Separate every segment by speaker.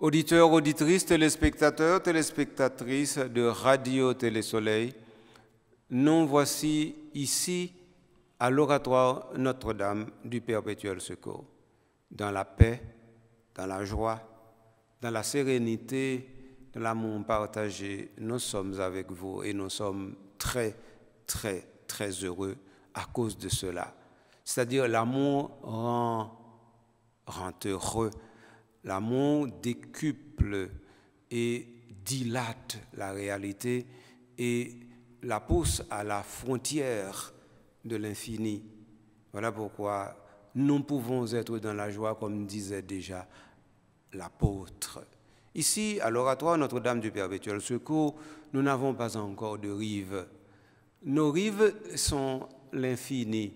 Speaker 1: Auditeurs, auditrices, téléspectateurs, téléspectatrices de
Speaker 2: Radio Télésoleil, nous voici ici à l'oratoire Notre-Dame du Perpétuel Secours, dans la paix, dans la joie, dans la sérénité, dans l'amour partagé. Nous sommes avec vous et nous sommes très, très, très heureux à cause de cela. C'est-à-dire l'amour rend, rend heureux L'amour décuple et dilate la réalité et la pousse à la frontière de l'infini. Voilà pourquoi nous pouvons être dans la joie, comme disait déjà l'apôtre. Ici, à l'oratoire Notre-Dame du Perpétuel Secours, nous n'avons pas encore de rives. Nos rives sont l'infini.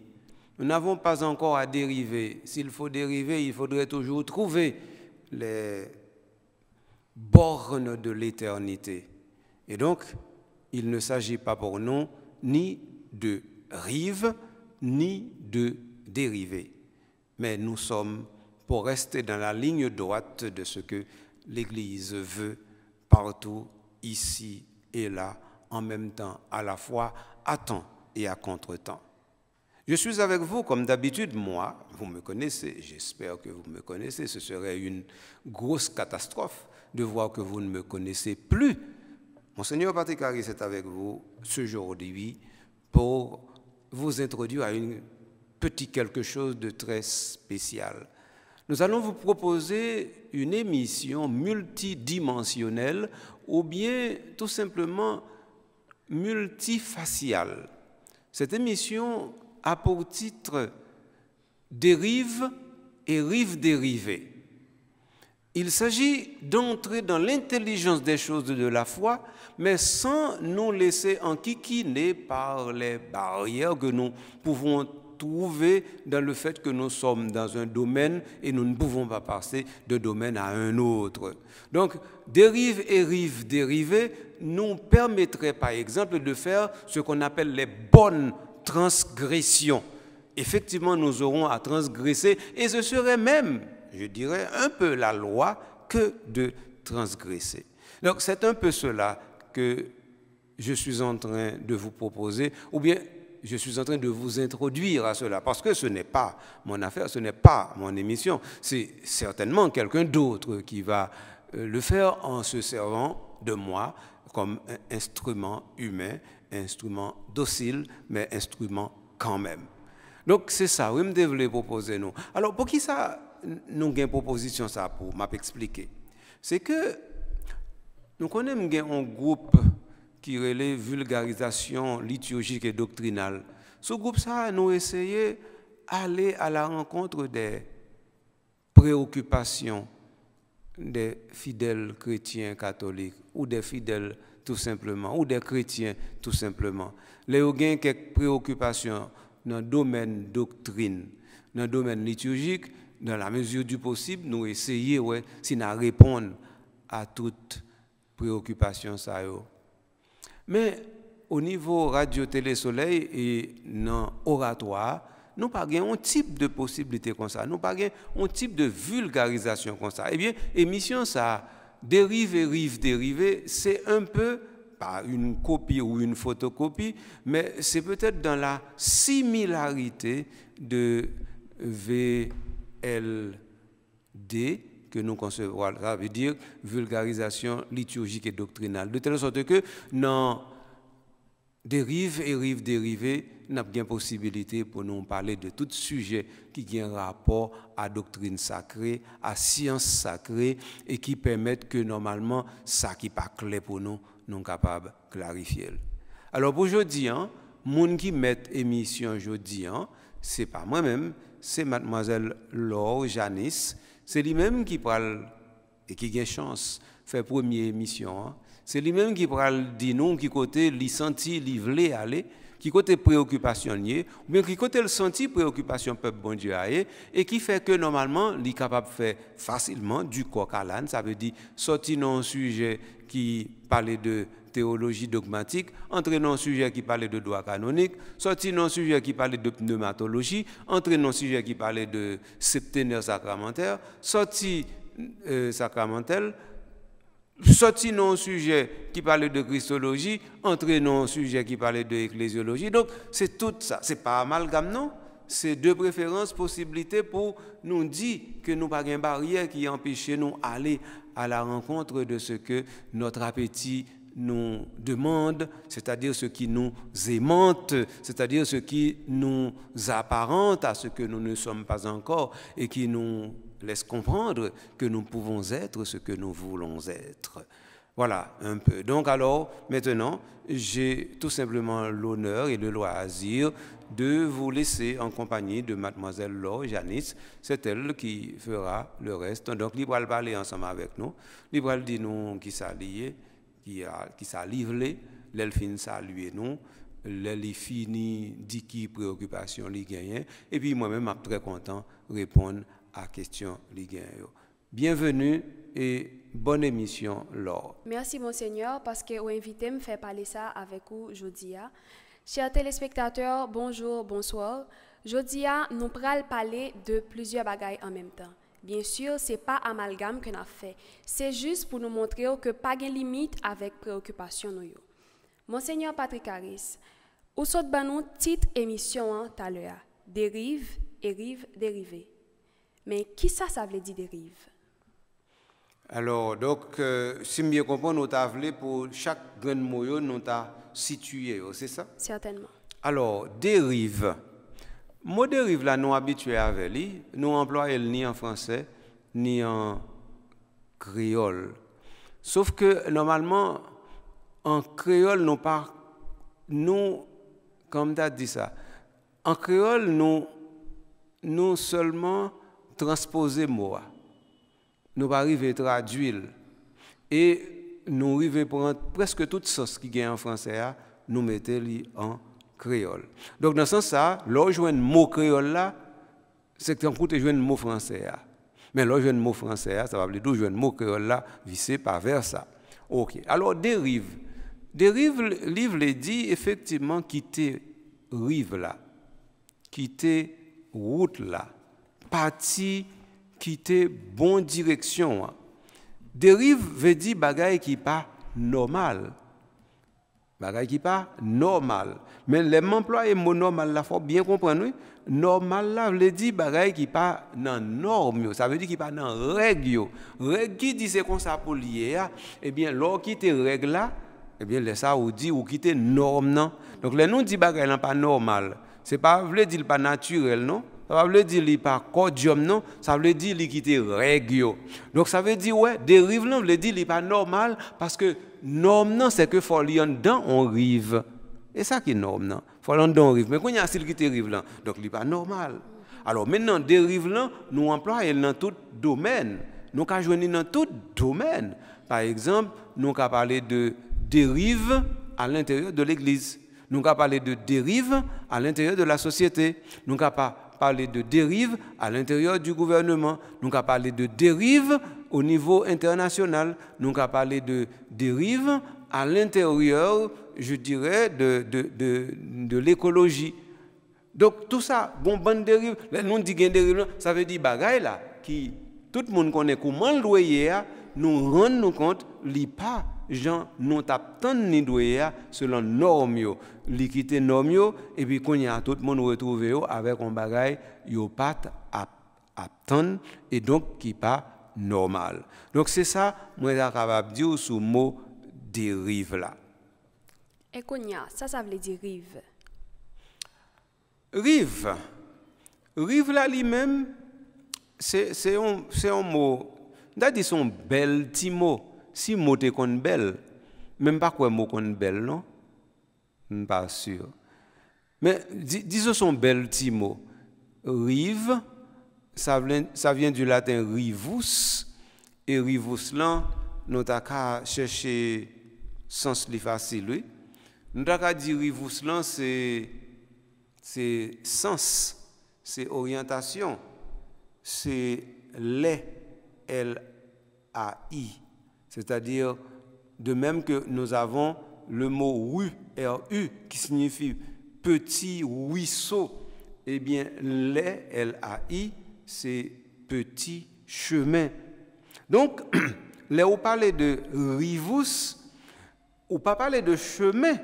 Speaker 2: Nous n'avons pas encore à dériver. S'il faut dériver, il faudrait toujours trouver les bornes de l'éternité. Et donc, il ne s'agit pas pour nous ni de rive ni de dérivés, mais nous sommes pour rester dans la ligne droite de ce que l'Église veut partout, ici et là, en même temps, à la fois à temps et à contre-temps. Je suis avec vous comme d'habitude, moi, vous me connaissez, j'espère que vous me connaissez, ce serait une grosse catastrophe de voir que vous ne me connaissez plus. Monseigneur Patrick Harris est avec vous ce jour-là pour vous introduire à une petit quelque chose de très spécial. Nous allons vous proposer une émission multidimensionnelle ou bien tout simplement multifaciale. Cette émission a pour titre Dérive et rive dérivée. Il s'agit d'entrer dans l'intelligence des choses de la foi, mais sans nous laisser enquiquiner par les barrières que nous pouvons trouver dans le fait que nous sommes dans un domaine et nous ne pouvons pas passer de domaine à un autre. Donc, dérive et rive dérivée nous permettrait par exemple de faire ce qu'on appelle les bonnes transgression. Effectivement, nous aurons à transgresser et ce serait même, je dirais, un peu la loi que de transgresser. Donc c'est un peu cela que je suis en train de vous proposer, ou bien je suis en train de vous introduire à cela, parce que ce n'est pas mon affaire, ce n'est pas mon émission, c'est certainement quelqu'un d'autre qui va euh, le faire en se servant de moi comme un instrument humain instrument docile, mais instrument quand même. Donc c'est ça, oui, je voulais proposer nous. Alors pour qui ça, nous avons une proposition ça pour m'expliquer C'est que nous connaissons un groupe qui relève vulgarisation liturgique et doctrinale. Ce groupe ça, nous essayons d'aller à la rencontre des préoccupations des fidèles chrétiens catholiques ou des fidèles tout simplement, ou des chrétiens, tout simplement. Les gens y quelques préoccupations dans le domaine doctrine, dans le domaine liturgique, dans la mesure du possible, nous essayer, ouais, répondre à toutes préoccupations. Mais au niveau Radio Télé Soleil et dans oratoire, nous pas un type de possibilité comme ça, nous pas un type de vulgarisation comme ça. Eh bien, émission ça dérive et rive dérivée, c'est un peu, pas une copie ou une photocopie, mais c'est peut-être dans la similarité de VLD que nous concevons. Ça veut dire vulgarisation liturgique et doctrinale. De telle sorte que non, dérive et rive dérivée, nous avons possibilité pour nous parler de tout sujet qui a un rapport à doctrine sacrée, à science sacrée, et qui permettent que normalement, ça qui n'est pas clair pour nous, nous sommes capables de clarifier. Alors pour aujourd'hui, hein, qui met émission aujourd'hui, hein, ce n'est pas moi-même, c'est mademoiselle Laure Janice, c'est lui-même qui parle et qui a chance faire première émission. Hein. C'est lui-même qui parle dit non, qui côté, lui senti, lui voulait aller qui côté préoccupation liée, ou bien qui côté le senti préoccupation peuple bon Dieu a, et qui fait que normalement, il est capable de faire facilement du coq à l'âne, ça veut dire sortir un sujet qui parlait de théologie dogmatique, entrer dans un sujet qui parlait de droit canonique, sortir dans un sujet qui parlait de pneumatologie, entrer dans un sujet qui parlait de septénaire sacramentaire, sortir euh, sacramentel, sorti nos un sujet qui parlait de christologie, entrer un sujet qui parlait de ecclésiologie. Donc, c'est tout ça. Ce n'est pas amalgame, non? C'est deux préférences, possibilités pour nous dire que nous pas une barrière qui empêche nous aller à la rencontre de ce que notre appétit nous demande, c'est-à-dire ce qui nous aimante, c'est-à-dire ce qui nous apparente à ce que nous ne sommes pas encore et qui nous laisse comprendre que nous pouvons être ce que nous voulons être. Voilà, un peu. Donc alors, maintenant, j'ai tout simplement l'honneur et le loisir de vous laisser en compagnie de mademoiselle Laure Janice. C'est elle qui fera le reste. Donc, libre va parler ensemble avec nous. Libre dit dire nous qui s'allier, qui, a, qui l'elfine saluer nous, l'elfine fini, dit qui préoccupation les Et puis moi-même, très content de répondre à question Ligue Bienvenue et bonne émission, Laure.
Speaker 1: Merci, Monseigneur, parce que vous invité me faire parler ça avec vous aujourd'hui. Hein. Chers téléspectateurs, bonjour, bonsoir. Aujourd'hui, hein, nous pral parler de plusieurs bagailles en même temps. Bien sûr, ce n'est pas amalgame qu'on a fait. C'est juste pour nous montrer que pas de limite avec préoccupation. Nous. Monseigneur Patrick Harris, vous avez une petite émission hein, tout à Dérive et rive dérivée. Mais qui ça, ça veut dire dérive?
Speaker 2: Alors, donc, euh, si je comprends nous avons pour chaque grain de moyo, nous avons situé, oh, c'est ça? Certainement. Alors, dérive. Mot dérive, là, nous habitués avec lui, nous employons ni en français, ni en créole. Sauf que, normalement, en créole, nous par nous, comme tu as dit ça, en créole, nous, nous seulement transposer mot. Nous pas arriver traduire et nous arriver prendre presque toute sens qui est en français hein, nous nous mettons en créole. Donc dans ce sens là, un mot créole là, c'est que tu jouer un mot français là. Hein. Mais joue un mot français ça va dire jouer un mot créole là, vissé par vers ça. OK. Alors dérive dérive livre les dit effectivement quitter rive là, quitter route là parti qui était bon direction. Hein. Dérive veut dire bagaille qui pas normal. Bagaille qui pas normal. Mais les est monormal. normal la faut bien comprendre. Normal là veut dire bagaille qui pas non norme. Ça veut dire qui pas non règle. Règle qui dit ce qu'on ça pour hein. Eh bien, l'or qui était règle là, eh bien, les ça ou dit ou norme Donc, les noms dit bagaille n'est pas normal. C'est pas, veut dire pas naturel non? ça veut dire a pas cordium non, ça veut dire li qui régio. Donc ça veut dire ouais, dérive là, veut dire pas normal parce que norme c'est que faut li en on rive. Et ça qui est norme non. Faut en on rive. Mais quand il y a s'il qui rive là, donc n'est pas normal. Alors maintenant dérive là, nous employons dans tout domaine. Nous avons dans tout domaine. Par exemple, nous avons parler de dérive à l'intérieur de l'église. Nous avons parlé de dérive à l'intérieur de la société. Nous pas parlé de dérives à l'intérieur du gouvernement, nous avons parlé de dérives au niveau international, nous avons parlé de dérives à l'intérieur, je dirais, de, de, l'écologie. Donc tout ça, bon, bonne dérive, nous disons dérive, ça veut dire bagaille là, qui tout le monde connaît comment le loyer, nous rendons nous compte, li pas gens non tap tan ni doya selon norme yo de norme et puis qu'on tout le monde retrouvé retrouve avec un bagage yo pat à attendre et donc qui pas normal donc c'est ça moi suis capable dire sous mot dérive là
Speaker 1: et qu'on y a ça ça veut dire rive
Speaker 2: rive rive là lui-même c'est un, un mot c'est un bel petit mot si mot est con belle, même pas quoi mot est belle, non? Pas sûr. Mais disons son bel petit mot. Rive, ça vient, du latin rivus, et rivus là, nous avons cherché sens li facile, oui. Nous avons dit rivus c'est sens, c'est orientation, c'est les, L-A-I. C'est-à-dire, de même que nous avons le mot RU, u qui signifie petit ruisseau, eh bien, les, L-A-I, c'est petit chemin. Donc, là où parlait de rivus, ou pas parler de chemin,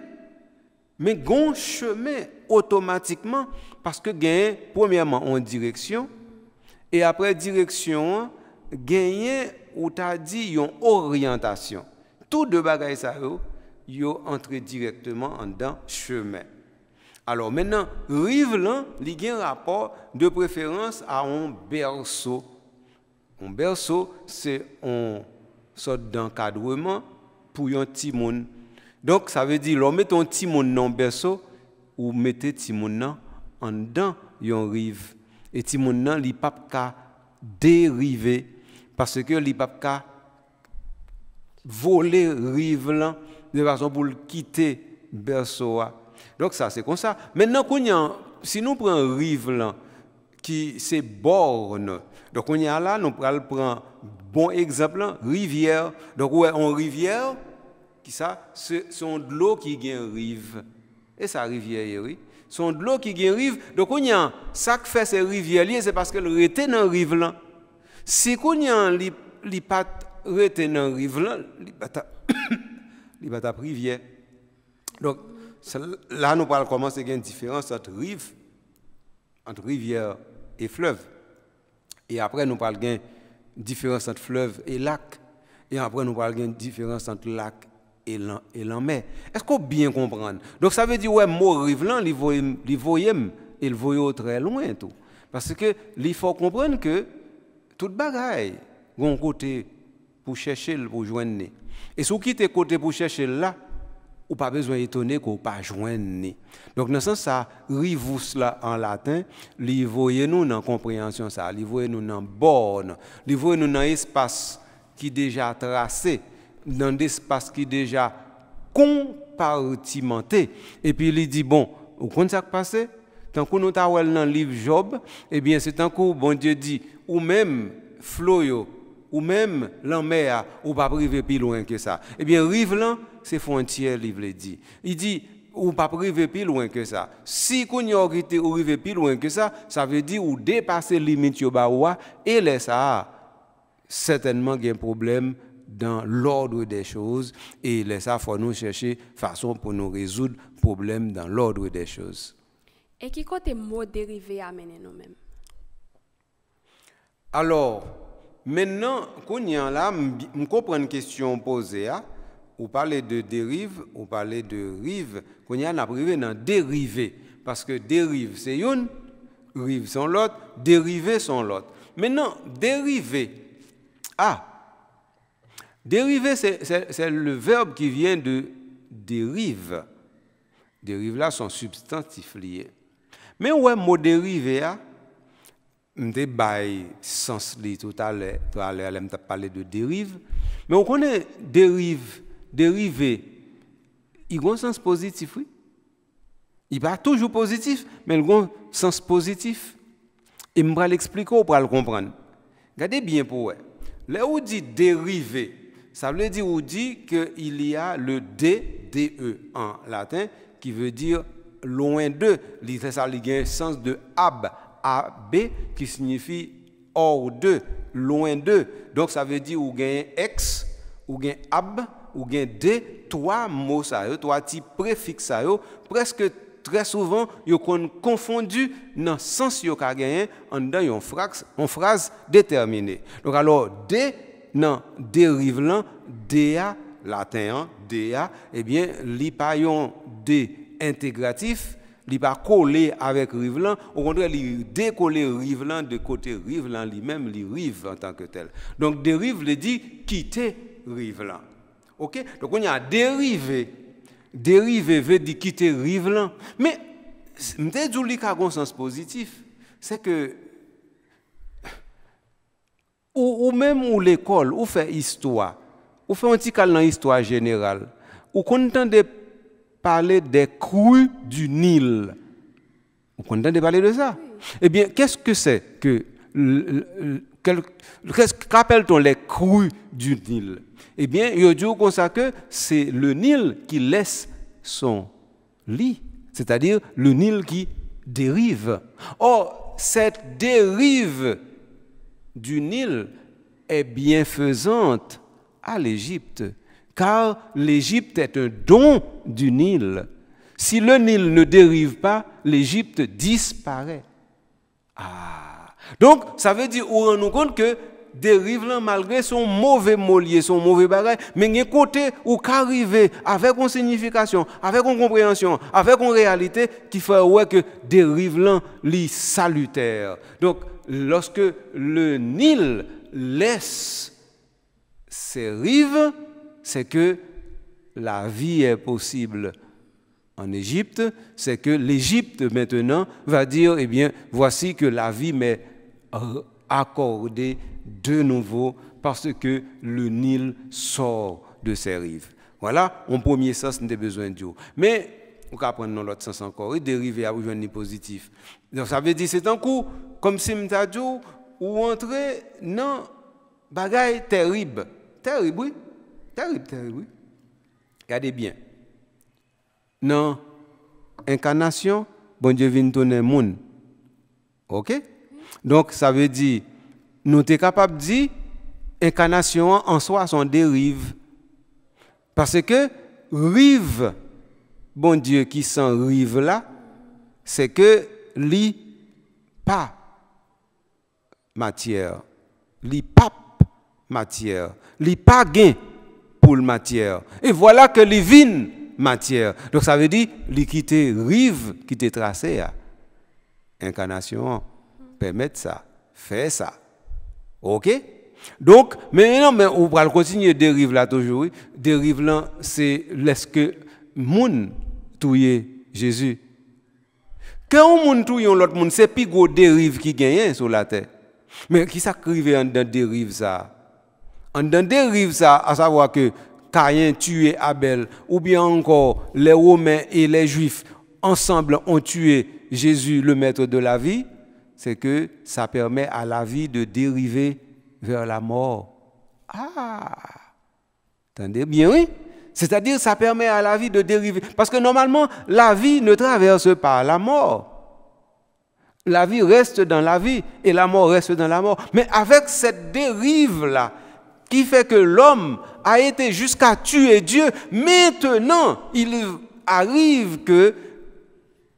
Speaker 2: mais gon chemin automatiquement, parce que gain, premièrement, en direction, et après direction, gagner ou ta dit yon orientation. Tout de bagay sa yo, yo entre directement en dan chemin. Alors maintenant, rive lan li gen rapport de préférence à un berceau. Un berceau, c'est un sorte d'encadrement pour yon timoun. Donc, ça veut dire, on met ton timoun dans berceau ou mette timoun en dans dans yon rive. Et timoun nan li pap ka dériver parce que li pap ka rive de façon pour quitter berceau donc ça c'est comme ça maintenant si nous prenons rive qui c'est borne donc on y a là nous prend bon exemple rivière donc ouais rivière qui ça c'est sont de l'eau qui vient rive et ça rivière eh oui sont de l'eau qui vient rive donc on y ça fait ces rivières c'est parce qu'elle était dans rive si qu'on li, li pas rete nan rive rivière. Donc, là, nous parlons comment il y a une différence entre rive, entre rivière et fleuve. Et après, nous parlons de différence entre fleuve et lac. Et après, nous parlons de différence entre lac et l'en Est-ce qu'on bien comprendre Donc, ça veut dire, ouais, mot rive là, il voyait, il très loin tout. Parce que, il faut comprendre que tout bagaille, gon côté pour chercher pour joindre. Et si vous quittez côté pour chercher là, ou pas besoin étonner qu'on pas joindre. Donc dans ce sens ça rivus là en latin, li nous dans compréhension ça, li nous dans borne, li nous dans espace qui déjà tracé, dans l'espace qui déjà compartimenté et puis il dit bon, vous comprenez ça qui passé Tant que nous avons dans le livre Job, eh bien, c'est tant que bon Dieu dit, ou même Floyo, ou même l'enmer, ou pas privé plus loin que ça. Eh bien, rive là, c'est frontière, il dit. Il dit, ou pas privé plus loin que ça. Si vous été ou plus loin que ça, ça veut dire ou dépasser limite et ça. Certainement, il y a un problème dans l'ordre des choses et là ça, faut nous chercher façon pour nous résoudre problème dans l'ordre des choses.
Speaker 1: Et qui côté mot dérivé à mener nous-mêmes?
Speaker 2: Alors, maintenant, qu'on là, je comprends une question posée. Vous hein. parlez de dérive, vous parlez de rive. Qu'on y a privé dans dérivé. Parce que dérive, c'est une, rive, c'est l'autre, dérivé, c'est l'autre. Maintenant, dérivé. Ah! Dérivé, c'est le verbe qui vient de dérive. Dérive là, sont substantif liés. Mais ouais, mot dérivé, je hein. bay sens de tout à l'heure, je de dérive. Mais on connaît dérive, dérivé, il a sens positif, oui. Il n'est pas toujours positif, mais il a sens positif. Et me vais l'expliquer pour le comprendre. Regardez bien pour vous. Là où dit dérivé, ça veut dire qu'il y a le D, D-E en latin, qui veut dire loin d'eux. L'idée ça a un sens de ab, ab qui signifie hors de, loin d'eux. Donc ça veut dire ou gain ex, ou gain ab, ou gain de, trois mots ça trois types préfixes ça presque très souvent ils sont confondus dans le sens yo ka en une phrase, phrase déterminée. Donc alors de dans dérive là, dea latin, de hein, dea, eh bien, li pa yon de intégratif, il n'est pas collé avec Rivelan, au contraire, il décollé de côté Rivelan lui-même, il rive en tant que tel. Donc dérive le dit quitter Rivelan. OK Donc on y a dérivé. Dérivé veut dire quitter Rivelan. Mais je dis qu'il y a un sens positif, c'est que ou, même ou l'école, ou fait histoire, ou fait un petit cal dans l'histoire générale, ou entend des parler des crues du Nil. Vous comprenez de parler de ça Eh bien, qu'est-ce que c'est que... Qu'appelle-t-on les crues du Nil Eh bien, il dit qu'on que c'est le Nil qui laisse son lit, c'est-à-dire le Nil qui dérive. Or, cette dérive du Nil est bienfaisante à l'Égypte car l'Égypte est un don du Nil. Si le Nil ne dérive pas, l'Égypte disparaît. Ah. Donc, ça veut dire, on nous compte que dérive là, malgré son mauvais mollier, son mauvais bagage, mais il y a côté où qu'arriver avec une signification, avec une compréhension, avec une réalité qui fait que dérive là, sont salutaire. Donc, lorsque le Nil laisse ses rives, c'est que la vie est possible en Égypte, c'est que l'Égypte maintenant va dire, eh bien, voici que la vie m'est accordée de nouveau parce que le Nil sort de ses rives. Voilà, en premier sens, nous avons besoin de Dieu. Mais, on peut prendre dans l'autre sens encore, et dériver à rejoindre positif. Donc, ça veut dire, c'est un coup, comme si nous ou entrer dans bagaille terrible. Terrible, oui. Terrible, terrible, oui. Regardez bien. non incarnation bon Dieu vient donner monde. OK? Donc, ça veut dire, nous sommes capables de dire, incarnation en soi, son dérive. Parce que, rive, bon Dieu qui s'en rive là, c'est que li pas matière, li pas matière, li pas gain matière. Et voilà que l'ivine matière. Donc ça veut dire, l'équité rive qui était tracé. Hein. Incarnation, hein. permettre ça, fait ça. OK? Donc, maintenant, mais on va continuer dérive là toujours. Dérive là, c'est ce que moun touye Jésus. Quand on moun touye l'autre moun, c'est plus gros dérive qui gagne hein, sur la terre. Mais qui s'est en dans dérive ça? On dérive ça, à savoir que Caïn tué Abel, ou bien encore les Romains et les Juifs ensemble ont tué Jésus, le maître de la vie, c'est que ça permet à la vie de dériver vers la mort. Ah Attendez bien, oui. C'est-à-dire, ça permet à la vie de dériver. Parce que normalement, la vie ne traverse pas la mort. La vie reste dans la vie et la mort reste dans la mort. Mais avec cette dérive-là, qui fait que l'homme a été jusqu'à tuer Dieu, maintenant il arrive que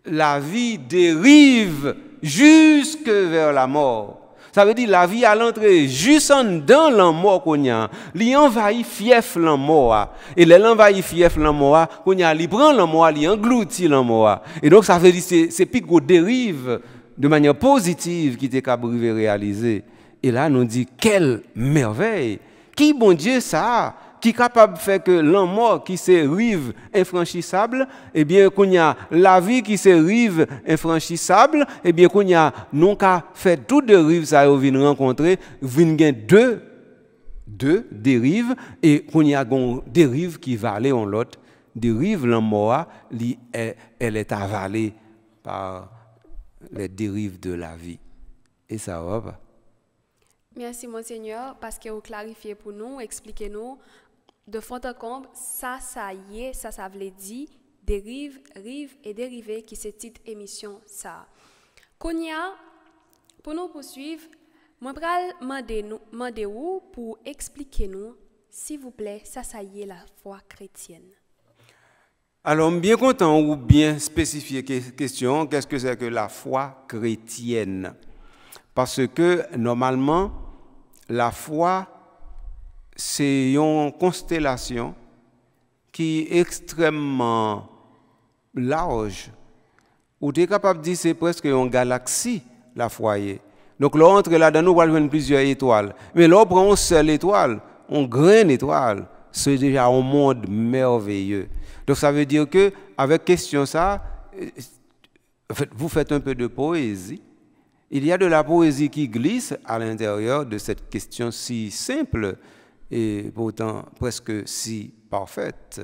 Speaker 2: la vie dérive jusque vers la mort. Ça veut dire la vie à l'entrée, juste dans la mort qu'on a. Li envahit fief la mort. Et les envahit fief la mort, qu'on a, lui prend la mort, li engloutit la mort. Et donc ça veut dire c'est plus qu'on dérive de manière positive qui était capable de réaliser. Et là, nous dit quelle merveille qui bon Dieu ça Qui capable de faire que mort qui se rive infranchissable, et eh bien, qu'on y a la vie qui se rive infranchissable, et eh bien, qu'on y a non qu'à faire tout de rives ça y rencontrer, vient deux, deux dérives, et qu'on y a des dérive qui va aller en l'autre. Dérive l'amour, elle est avalée par les dérives de la vie. Et ça va pas.
Speaker 1: Merci, Monseigneur, parce que vous clarifiez pour nous, expliquez-nous de fond en comble, ça, ça y est, ça, ça dire dérive, rive et dérivé qui se titre émission ça. Konya, pour nous poursuivre, moi vous pour expliquer nous, s'il vous plaît, ça, ça y est, la foi chrétienne.
Speaker 2: Alors, bien content ou bien spécifier question, qu'est-ce que c'est que la foi chrétienne? Parce que normalement, la foi, c'est une constellation qui est extrêmement large. Ou tu capable de dire c'est presque une galaxie, la foyer. Donc là, entre là-dedans, nous plusieurs étoiles. Mais là, on prend une seule étoile, une grande étoile. C'est déjà un monde merveilleux. Donc ça veut dire que, avec question ça, euh, vous faites un peu de poésie il y a de la poésie qui glisse à l'intérieur de cette question si simple et pourtant presque si parfaite.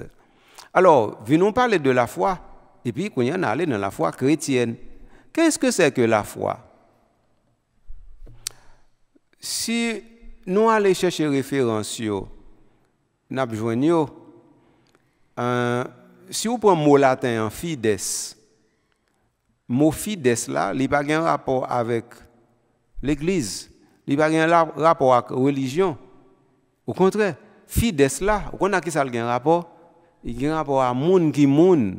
Speaker 2: Alors, venons parler de la foi, et puis qu'on y en aller dans la foi chrétienne. Qu'est-ce que c'est que la foi Si nous allons chercher référence, nous avons un, si vous prenez le mot latin en hein, fides, le mot « là, il pas un rapport avec l'Église, il pas un rapport avec la religion. Au contraire, fidesla », on a qui ça un rapport Il y a un rapport à monde qui monde.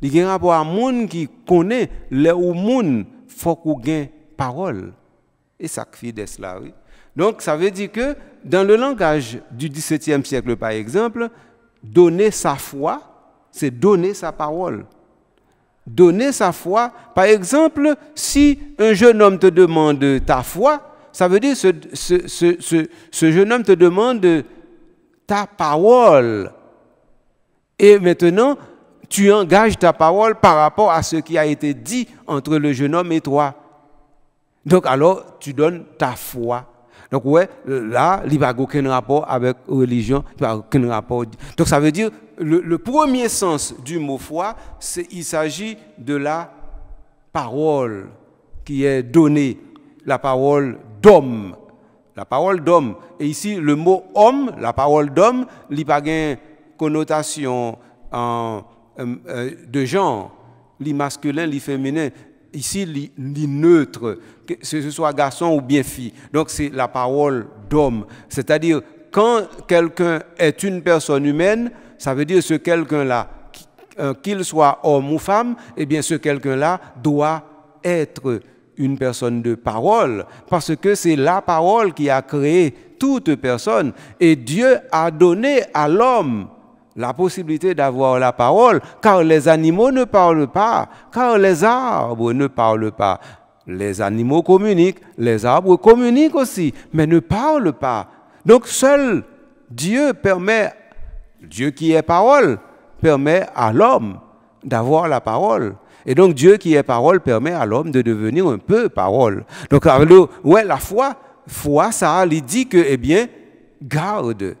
Speaker 2: Il y a un rapport à monde qui connaît le ou monde, faut qu'on gagne parole. Et ça fidès oui. Donc ça veut dire que dans le langage du XVIIe siècle par exemple, donner sa foi, c'est donner sa parole donner sa foi. Par exemple, si un jeune homme te demande ta foi, ça veut dire ce, ce jeune homme te demande ta parole. Et maintenant, tu engages ta parole par rapport à ce qui a été dit entre le jeune homme et toi. Donc alors, tu donnes ta foi donc, ouais, là, il n'y a aucun rapport avec religion, aucun rapport. Donc, ça veut dire, le, premier sens du mot foi, c'est il s'agit de la parole qui est donnée, la parole d'homme. La parole d'homme. Et ici, le mot homme, la parole d'homme, il n'y a pas de connotation en, euh, euh, de genre, ni masculin, ni féminin ici, ni neutre, que ce soit garçon ou bien fille. Donc, c'est la parole d'homme. C'est-à-dire, quand quelqu'un est une personne humaine, ça veut dire ce quelqu'un-là, euh, qu'il soit homme ou femme, eh bien, ce quelqu'un-là doit être une personne de parole, parce que c'est la parole qui a créé toute personne, et Dieu a donné à l'homme la possibilité d'avoir la parole, car les animaux ne parlent pas, car les arbres ne parlent pas. Les animaux communiquent, les arbres communiquent aussi, mais ne parlent pas. Donc seul Dieu permet, Dieu qui est parole, permet à l'homme d'avoir la parole. Et donc Dieu qui est parole permet à l'homme de devenir un peu parole. Donc ouais, la foi, foi ça, il dit que, eh bien, garde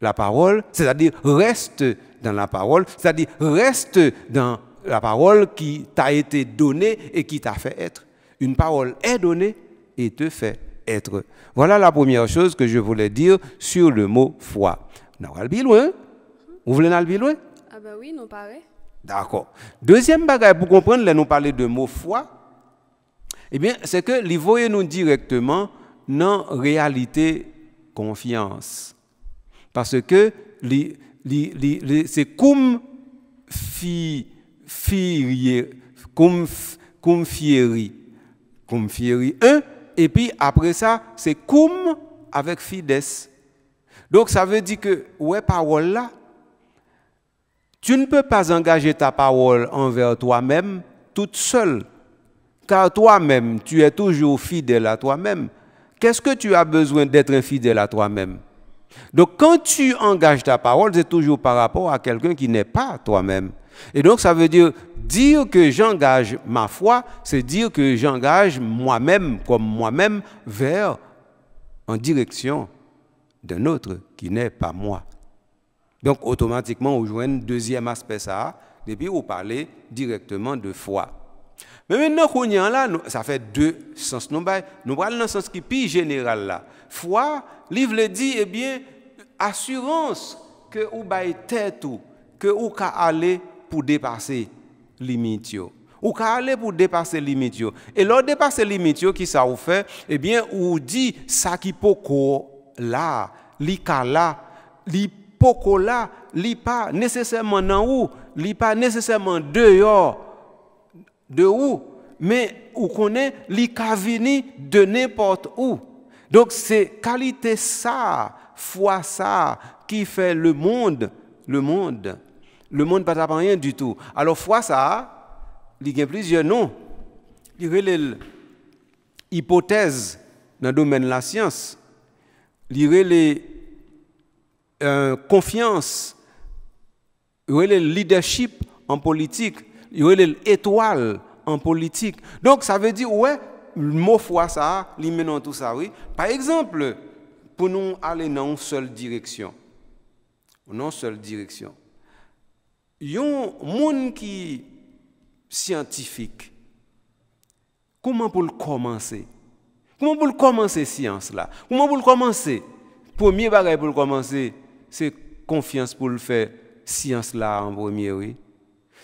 Speaker 2: la parole, c'est-à-dire reste dans la parole, c'est-à-dire reste dans la parole qui t'a été donnée et qui t'a fait être. Une parole est donnée et te fait être. Voilà la première chose que je voulais dire sur le mot foi. On va loin. Vous voulez aller loin Ah ben oui, nous pareil. D'accord. Deuxième bagage pour comprendre, nous parler de mot foi. Eh bien, c'est que les voyons nous directement la réalité confiance. Parce que c'est cum fi, fieri, cum, fieri. un et puis après ça, c'est cum avec fides. Donc ça veut dire que, ouais, parole là, tu ne peux pas engager ta parole envers toi-même toute seule, car toi-même, tu es toujours fidèle à toi-même. Qu'est-ce que tu as besoin d'être fidèle à toi-même donc quand tu engages ta parole, c'est toujours par rapport à quelqu'un qui n'est pas toi-même. Et donc ça veut dire dire que j'engage ma foi, c'est dire que j'engage moi-même comme moi-même vers en direction d'un autre qui n'est pas moi. Donc automatiquement, on joue un deuxième aspect ça, et puis on parle directement de foi. Mais maintenant qu'on y a ça fait deux sens. Nous parlons dans le sens qui est plus général là. Foi, livre le dit, eh bien, assurance que ou la tête ou, que ou ka aller pour dépasser limite yo. Ou ka aller pour dépasser limite yo. Et lors dépasser limite yo, qui ça ou fait? Eh bien, ou dit, ça qui poko là, li ka là, li poko là, li pas nécessairement nan ou, li pas nécessairement dehors de où, mais où connaît est ka de n'importe où. Donc c'est qualité ça, foi ça qui fait le monde, le monde. Le monde pas rien du tout. Alors foi ça, il y a plusieurs noms. Il y a hypothèse dans le domaine de la science. Il y a les confiance. Il y a le leadership en politique il l'étoile en politique. Donc ça veut dire, ouais, le mot foi ça, tout ça, oui. Par exemple, pour nous aller dans une seule direction, dans une seule direction, il y a un monde qui scientifique. Comment pour le commencer Comment pour le commencer science là Comment pour le commencer Premier bagage pour le commencer, c'est confiance pour le faire science là en premier, oui.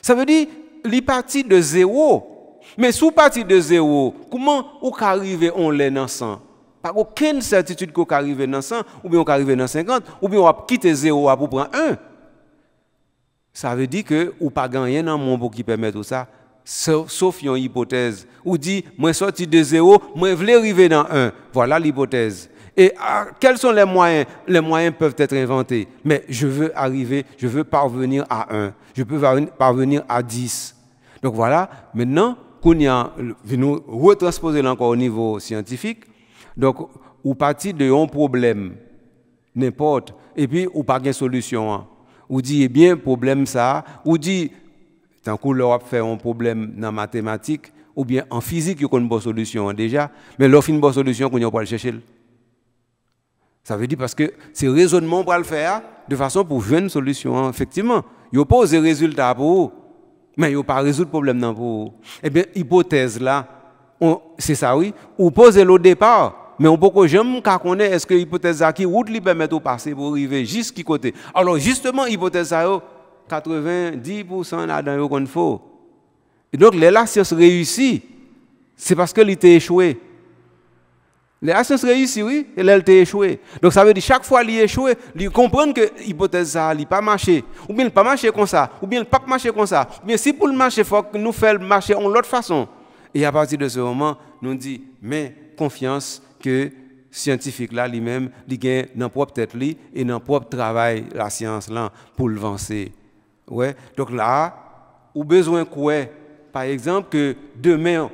Speaker 2: Ça veut dire, li parti de zéro. Mais sous parti de zéro, comment ou ka arriver on l'est dans 100 Par aucune certitude qu'on ka arriver dans 100, ou bien on ka dans 50, ou bien on va quitter zéro pour prendre 1. Ça veut dire que ou pas gagné dans mon monde qui permet tout ça, sauf une hypothèse. Ou dit, moi sorti de zéro, moi voulais arriver dans 1. Voilà l'hypothèse. Et ah, quels sont les moyens Les moyens peuvent être inventés. Mais je veux arriver, je veux parvenir à 1. Je peux parvenir à 10. Donc voilà, maintenant, qu'on a euh, nous retransposer encore au niveau scientifique. Donc, ou parti de un problème, n'importe, et puis ou pas de solution. Hein. Ou dit, eh bien, problème ça, ou dit, tant qu'on leur a fait un problème dans mathématiques, ou bien en physique, il y a une bonne solution hein, déjà, mais leur une bonne solution qu'on pas le chercher. Ça veut dire parce que c'est raisonnement pour le faire de façon pour une solution. Hein, effectivement, il n'y a pas de résultat pour vous mais il n'y a pas résoudre le problème d'un pour Eh bien, hypothèse là, c'est ça oui, ou posez le départ, mais on peut jamais connaître est-ce que l'hypothèse là, qui route lui permet de passer pour arriver jusqu'à côté. Alors justement, l'hypothèse là, 90% là dans le faut. Et donc, là, réussit, c'est parce qu'elle était échoué. Les sciences réussissent, oui, et ont échoué. Donc ça veut dire chaque fois qu'il échoué, il comprend que l'hypothèse n'a pas marché. Ou bien il pas marché comme ça, ou bien il pas marché comme ça. Ou bien si pour le marcher, il faut que nous fassions marcher en l'autre façon. Et à partir de ce moment, nous dit, mais confiance que scientifique là lui-même, il gagne dans propre tête et dans propre travail la science là pour le avancer. Donc là, ou besoin quoi Par exemple que demain,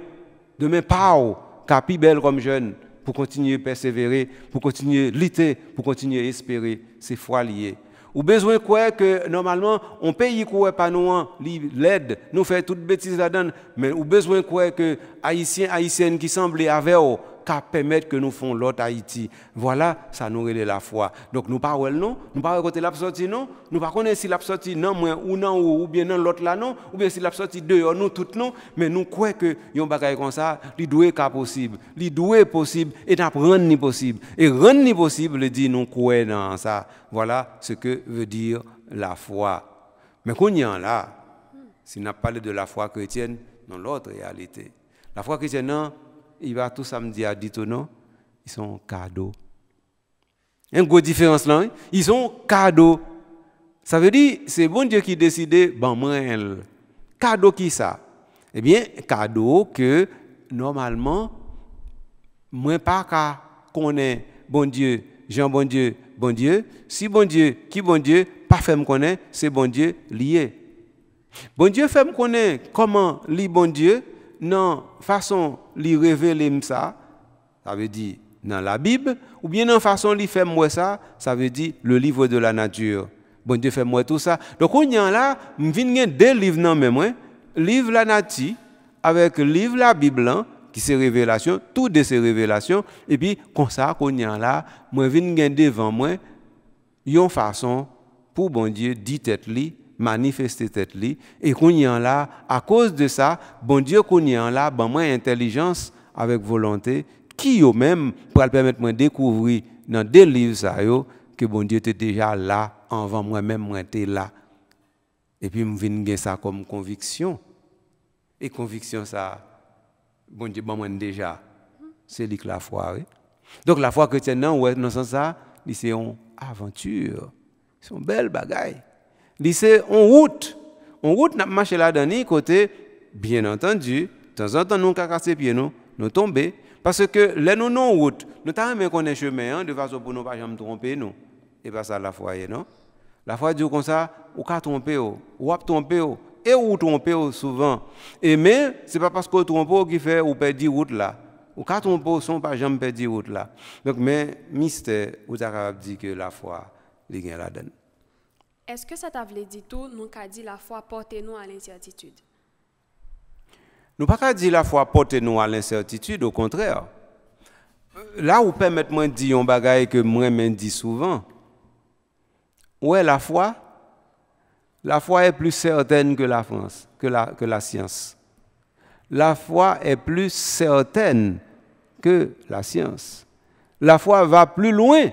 Speaker 2: demain pas, capi belle comme jeune pour continuer à persévérer, pour continuer à lutter, pour continuer à espérer. C'est foi liés. Ou besoin quoi que normalement on paye quoi pas nous l'aide nous fait toute bêtise là-dedans mais ou besoin quoi que haïtiens haïtiennes qui semblent avoir qu'à permettre que nous fassions l'autre Haïti. Voilà, ça nous relève la foi. Donc nous parlons non, nous parlons côté la non, nous ne parlons si de sortie non ou non ou, bien l'autre là non, ou bien si la dehors nous toutes non, mais nous croyons que yon bagaille comme ça, li doué ka possible, li doué possible et n'a rendre ni possible. Et rendre ni possible dit nous croyons dans ça. Voilà ce que veut dire la foi. Mais qu'on y en là, si n'a parlé de la foi chrétienne, dans l'autre réalité. La foi chrétienne, non, hein, il va tout samedi à non ils sont cadeaux. Une grosse différence là, hein. ils sont cadeaux. Ça veut dire, c'est bon Dieu qui décide, bon, moi, cadeau qui ça Eh bien, cadeau que normalement, moi pas qu'à est bon Dieu, Jean bon Dieu, bon Dieu. Si bon Dieu, qui bon Dieu, pas fait me connaître, c'est bon Dieu lié. Bon Dieu fait me connaître comment lit bon Dieu, dans la façon de révéler ça, ça veut dire dans la Bible, ou bien dans la façon de faire moi ça, ça veut dire le livre de la nature. Bon Dieu fait moi tout ça. Donc on y a là, je deux livres dans même, hein? livre la nature avec livre la Bible hein, qui c'est révélation, tout de ces révélations et puis comme ça qu'on y a là, moi viens devant moi une façon pour bon Dieu dit manifester tête li et qu'on y en là à cause de ça bon Dieu qu'on y en là ben moi intelligence avec volonté qui au même pour permettre moi découvrir dans des livres ça yo que bon Dieu était déjà là avant moi-même moi était là et puis me viens ça comme conviction et conviction ça bon Dieu ben moi déjà c'est lui la foi donc la foi chrétienne non ouais non sens ça c'est une aventure c'est une belle bagaille lycée on route. on route, on marche là-dedans, côté, bien entendu, de temps en temps, nous cassons pieds, nous, nous tomber. Parce que là, nous, non route, nous savons qu'on est chemin, hein, de façon pour ne pas jamais tromper, nous. Et pas ça, la foi, non? La foi dit comme ça, ou qu'à tromper, ou à tromper, et ou tromper souvent. Et mais, ce n'est pas parce qu'on trompe qui fait ou perdre route là. Ou qu'à tromper, son pas jamais perdre route là. Donc, mais, mystère, vous avez dit que la foi, il y la donne.
Speaker 1: Est-ce que ça t'avait dit tout, nous qu'a dit la foi, portez-nous à l'incertitude?
Speaker 2: Nous pas qu'à la foi, portez-nous à l'incertitude, au contraire. Euh, là où permettez-moi dit dire un bagage que moi-même dis souvent, où est la foi? La foi est plus certaine que la science. La foi est plus certaine que la science. La foi va plus loin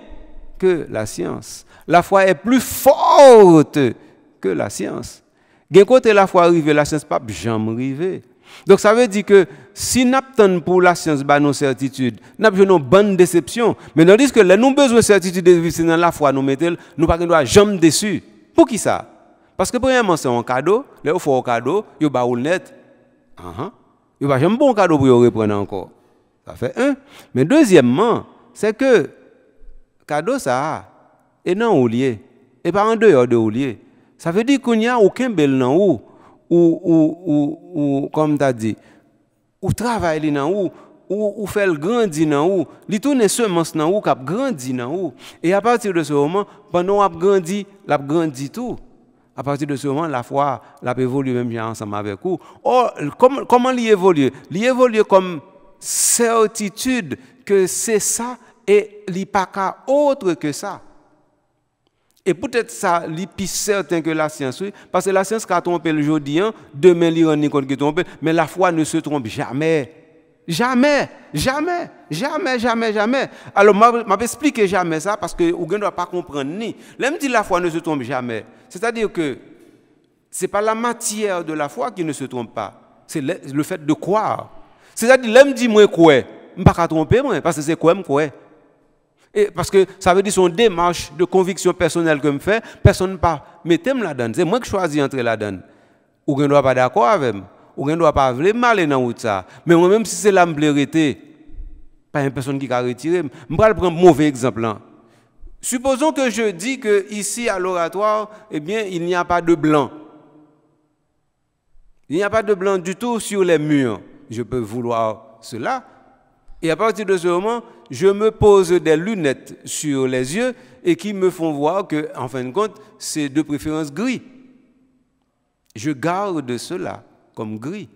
Speaker 2: que la science. La foi est plus forte que la science. Gen côté la foi arrive, la science pas jamais arriver. Donc ça veut dire que si nous pour la science nos certitudes, nous avons une bonne déception. Mais tandis que nous avons besoin de certitude de vivre, dans la foi nous met, nous ne jamais déçu. Pour qui ça Parce que premièrement, c'est un cadeau. Là, il faut un cadeau, il va un net. Il va un bon cadeau pour reprendre encore. Ça fait un. Mais deuxièmement, c'est que Cadeau ça. Et non, ou lié. Et pas en dehors de ou Ça veut dire qu'il n'y a aucun bel dans ou, ou, ou, ou, comme tu as dit, ou travail dans ou, ou, ou faire grandir dans ou, li tourne semence dans ou, cap grandi dans ou. Et à partir de ce moment, pendant qu'on grandit, l'a grandit tout. À partir de ce moment, la foi, l'a évolué même bien ensemble avec vous. Or, comment, comment L'y évolue comme certitude que c'est ça et il n'y a pas autre que ça. Et peut-être ça, il plus certain que la science, oui. Parce que la science qui a trompé le jour hein. demain, il rend compte qu'il trompé. Mais la foi ne se trompe jamais. Jamais, jamais, jamais, jamais, jamais. Alors, je vais expliquer jamais ça parce que vous ne doit pas comprendre ni. L'homme dit la foi ne se trompe jamais. C'est-à-dire que c'est pas la matière de la foi qui ne se trompe pas. C'est le, fait de croire. C'est-à-dire, l'homme dit, moi, quoi Je ne vais pas tromper, moi, parce que c'est quoi, même quoi et parce que ça veut dire son démarche de conviction personnelle que me fait, personne ne pas mettez la la donne, C'est moi qui choisis entre la donne Ou ne doit pas d'accord avec moi. Ou ne doit pas vouloir mal dans route ça. Mais moi même si c'est là pas une personne qui a retiré. Je vais prendre un mauvais exemple hein. Supposons que je dis que ici à l'oratoire, eh bien, il n'y a pas de blanc. Il n'y a pas de blanc du tout sur les murs. Je peux vouloir cela. Et à partir de ce moment, je me pose des lunettes sur les yeux et qui me font voir que, en fin de compte, c'est de préférence gris. Je garde cela comme gris.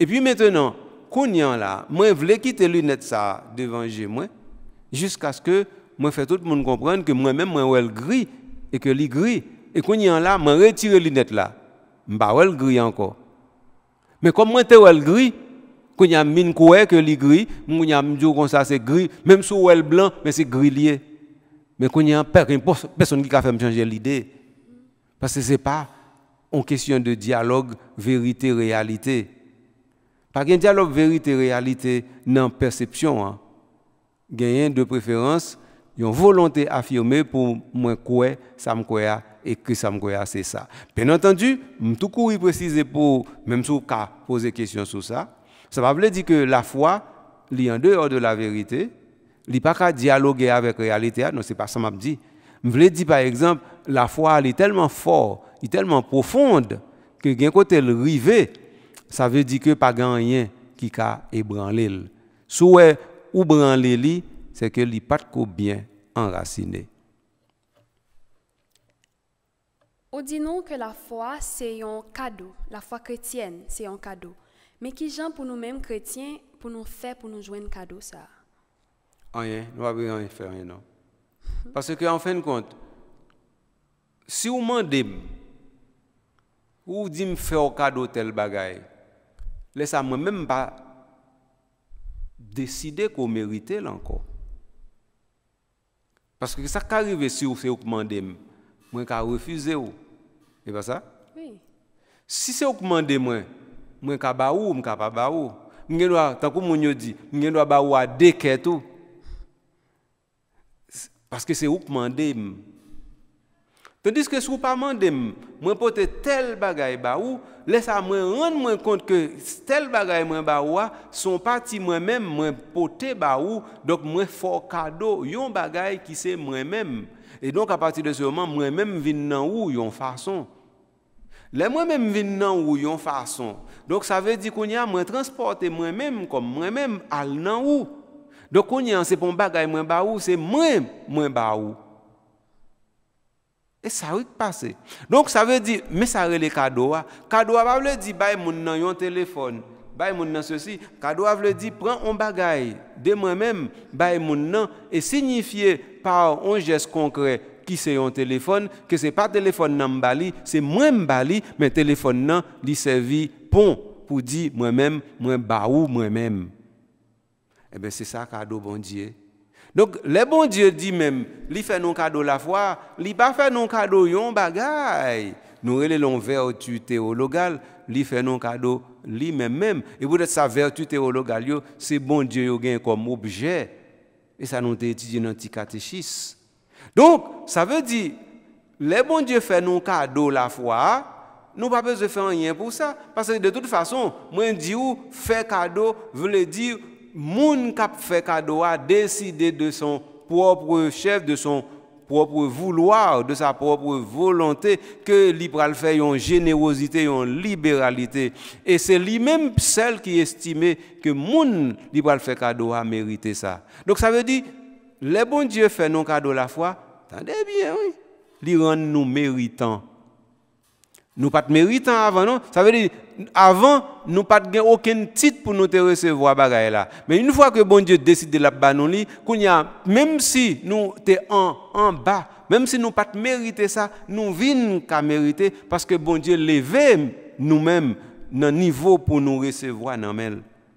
Speaker 2: Et puis maintenant, en là, moi je voulais quitter lunettes ça devant moi jusqu'à ce que moi fait tout le monde comprendre que moi-même moi ouais gris et que les gris et en là, moi retire les lunettes là. bah, ouais gris encore. Mais comme moi t'es ouais gris, quand y a mine couleur que li gris, moun y a m'dou comme ça c'est gris, même sous elle blanc mais c'est gris lié. Mais quand y a personne qui a fait me changer l'idée. Parce que c'est pas une question de dialogue vérité réalité. Pas qu'un dialogue vérité réalité non perception hein. a de préférence, une volonté affirmée pour moi quoi ça me quoi et que ça me c'est ça. Bien entendu, suis courir préciser pour même sous cas poser question sur ça. Ça m'a veut dire que la foi, est en dehors de la vérité, n'est pas qu'à dialoguer avec la réalité, non, c'est pas ça m'a dit. Je veux dire par exemple, la foi elle est tellement forte, elle est tellement profonde que quand côté est rivé, ça veut dire que pas rien qui a ébranlé. Soit ou branlé c'est que n'est pas bien enraciné.
Speaker 1: On dit que la foi c'est un cadeau, la foi chrétienne c'est un cadeau. Mais qui gens pour nous-mêmes chrétiens pour nous faire pour nous joindre cadeau ça
Speaker 2: Rien, nous n'avons rien fait, rien non. Parce que en fin de compte, si vous demandez ou dit me faire cadeau tel bagaille, laissez moi même pas décider qu'on mérite encore. Parce que ça qui arrive si vous faites demander, moi qui refuser ou. C'est pas ça Oui. Si c'est vous demandez, moi, Mwen ka ba ou, mwen ka pa ba ou. Mwen gen do a, tankou mwen yo di, mwen gen do a ba ou a deket ou. Paske se ouk mandem. Tandis ke sou pa mandem, mwen pote tel bagay ba ou, lesa mwen rend mwen kont ke tel bagay mwen ba ou a, son pati mwen men mwen pote ba ou, dok mwen fokado yon bagay ki se mwen men. E donk a pati de se oman, mwen men vin nan ou yon fason. Le mwen men vin nan ou yon fason. Donc ça veut dire qu'on y a moins transporté moi-même comme moi-même à l'an où. Donc on y a c'est pour bagaille moins bas où, c'est moi moins bas où. Et ça va passer. Donc ça veut dire mais ça relève hein. cadeau. Cadeau va veut dit bay mon nan yon téléphone. Bay mon nan ceci, cadeau a dire prends un bagaille de moi-même, bay mon nan et signifier par un geste concret qui c'est un téléphone, que c'est pas téléphone nan Bali, c'est moi Bali, mais téléphone nan li servi pour dire moi-même, moi baou moi-même. Eh bien, c'est ça cadeau bon Dieu. Donc, le bon Dieu dit même, il fait non cadeau la foi, il pas fait non cadeau yon bagay. Nous relèvons vertu théologale, il fait non cadeau lui-même même. Et vous êtes sa vertu théologale, c'est bon Dieu qui a comme objet. Et ça nous dit dans petit catéchisme. Donc, ça veut dire, le bon Dieu fait non cadeau la foi, nous pas besoin de faire rien pour ça. Parce que de toute façon, moi, je dis, faire cadeau veut dire, moun cap fait cadeau a décidé de son propre chef, de son propre vouloir, de sa propre volonté, que l'Ibral fait une générosité, une libéralité. Et c'est lui-même celle qui estimait que moun l'Ibral fait cadeau a mérité ça. Donc ça veut dire, les bons dieux fait non cadeau la foi, attendez bien, oui, ils rendent nous méritants. Nous pas avant, non Ça veut dire, avant, nous pas aucun titre pour nous recevoir là. Mais une fois que bon Dieu décide de la a même si nous sommes en, en bas, même si nous pas mériter ça, nous vînons qu'à mériter parce que bon Dieu levé nous-mêmes dans niveau pour nous recevoir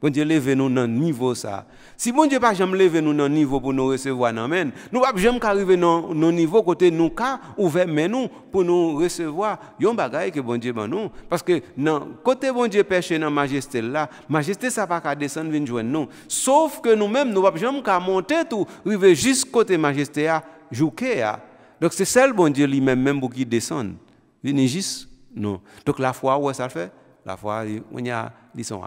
Speaker 2: Bon Dieu, levez-nous dans niveau ça. Si bon Dieu pas jamais lever nous dans niveau pour nous recevoir, non, nous pas jamais arriver dans nos niveau côté nous cas ouvert mais nous pour nous recevoir. Yon bagaille que bon Dieu ben nous parce que non côté bon Dieu péché dans majesté là, majesté ça pas descendre venir joindre nous. Sauf que nous-mêmes nous pas jamais qu'à monter tout arriver jusqu'à côté majesté à jouer Donc c'est seul bon Dieu lui-même même pour qui descend. Venir juste non. Donc la foi ouais ça fait. La foi on y a ils sont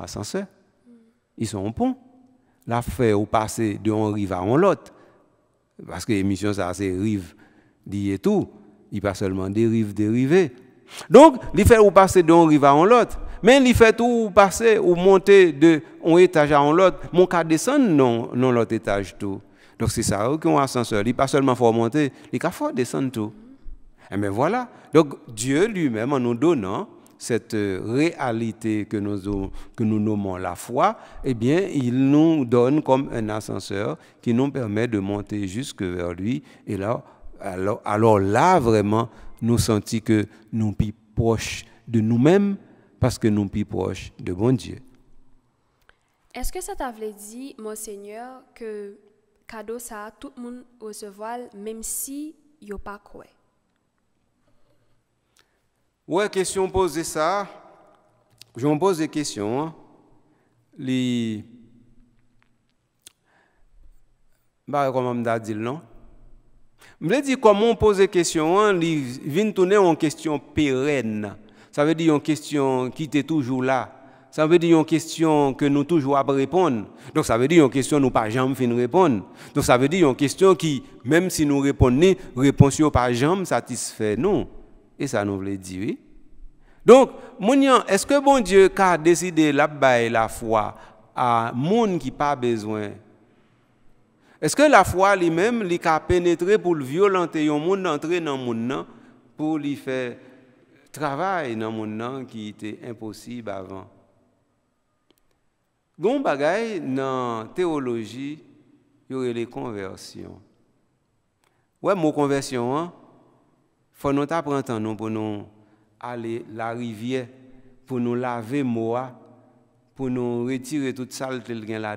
Speaker 2: ils sont en pont. L'affaire ou passer de un rive à un l'autre. Parce que l'émission, ça, c'est rive dit et tout. Il pas seulement des rives Donc, il fait ou passer d'un rive à un l'autre. Mais il fait tout passer ou monter de un étage à un l'autre. Mon cas descend non, non l'autre étage tout. Donc, c'est ça qu'on ascenseur. Il pas seulement faut monter, il faut descendre tout. Et eh bien voilà. Donc, Dieu lui-même, en nous donnant cette euh, réalité que nous, que nous nommons la foi, eh bien, il nous donne comme un ascenseur qui nous permet de monter jusque vers lui. Et là, alors, là, vraiment, nous sentons que nous sommes proches de nous-mêmes parce que nous sommes proches de bon Dieu.
Speaker 1: Est-ce que ça t'avait dit, Monseigneur, que cadeau ça, tout le monde voile même si il n'y a pas quoi?
Speaker 2: Ouais, question posée ça. Je me pose des questions. Hein. Les. Bah, comment me dit non? Je veux comment on pose des questions, hein, tourner en question pérenne. Ça veut dire une question qui est toujours là. Ça veut dire une question que nous toujours à répondre. Donc ça veut dire une question que nous pas jamais fin répondre. Donc ça veut dire une question qui, même si nous répondons, réponse pas jamais satisfait, nous et ça nous voulait dire, oui. Donc, est-ce que bon Dieu a décidé la la foi à monde qui pas besoin Est-ce que la foi lui-même a pénétré pour le violenter un monde entrer dans monde pour lui faire travail dans monde qui était impossible avant Gon bagay dans théologie, il y aurait les conversions. Ouais, mot conversion hein? faut nous le nous pour nous aller la rivière, pour nous laver moi, pour nous retirer toute saleté qui la là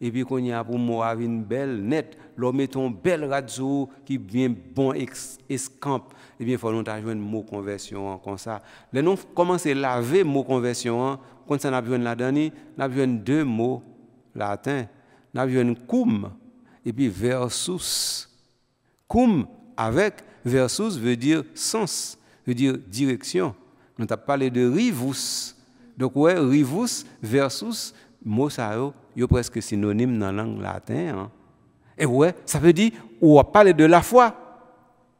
Speaker 2: Et puis, qu'on y a pour une belle, nette, l'homme met un belle radio qui est bien bon escampe. Et bien, faut nous une mot conversion hein, comme ça. Les nous commencer à laver mot conversion, hein? quand ça n'a besoin la n'a besoin deux mots latins. N'a besoin cum et puis versus. Cum avec Versus veut dire sens, veut dire direction. On a parlé de rivus. Donc, ouais, rivus versus mot ça, presque synonyme dans la langue latine. Hein. Et ouais, ça veut dire, on parler de la foi.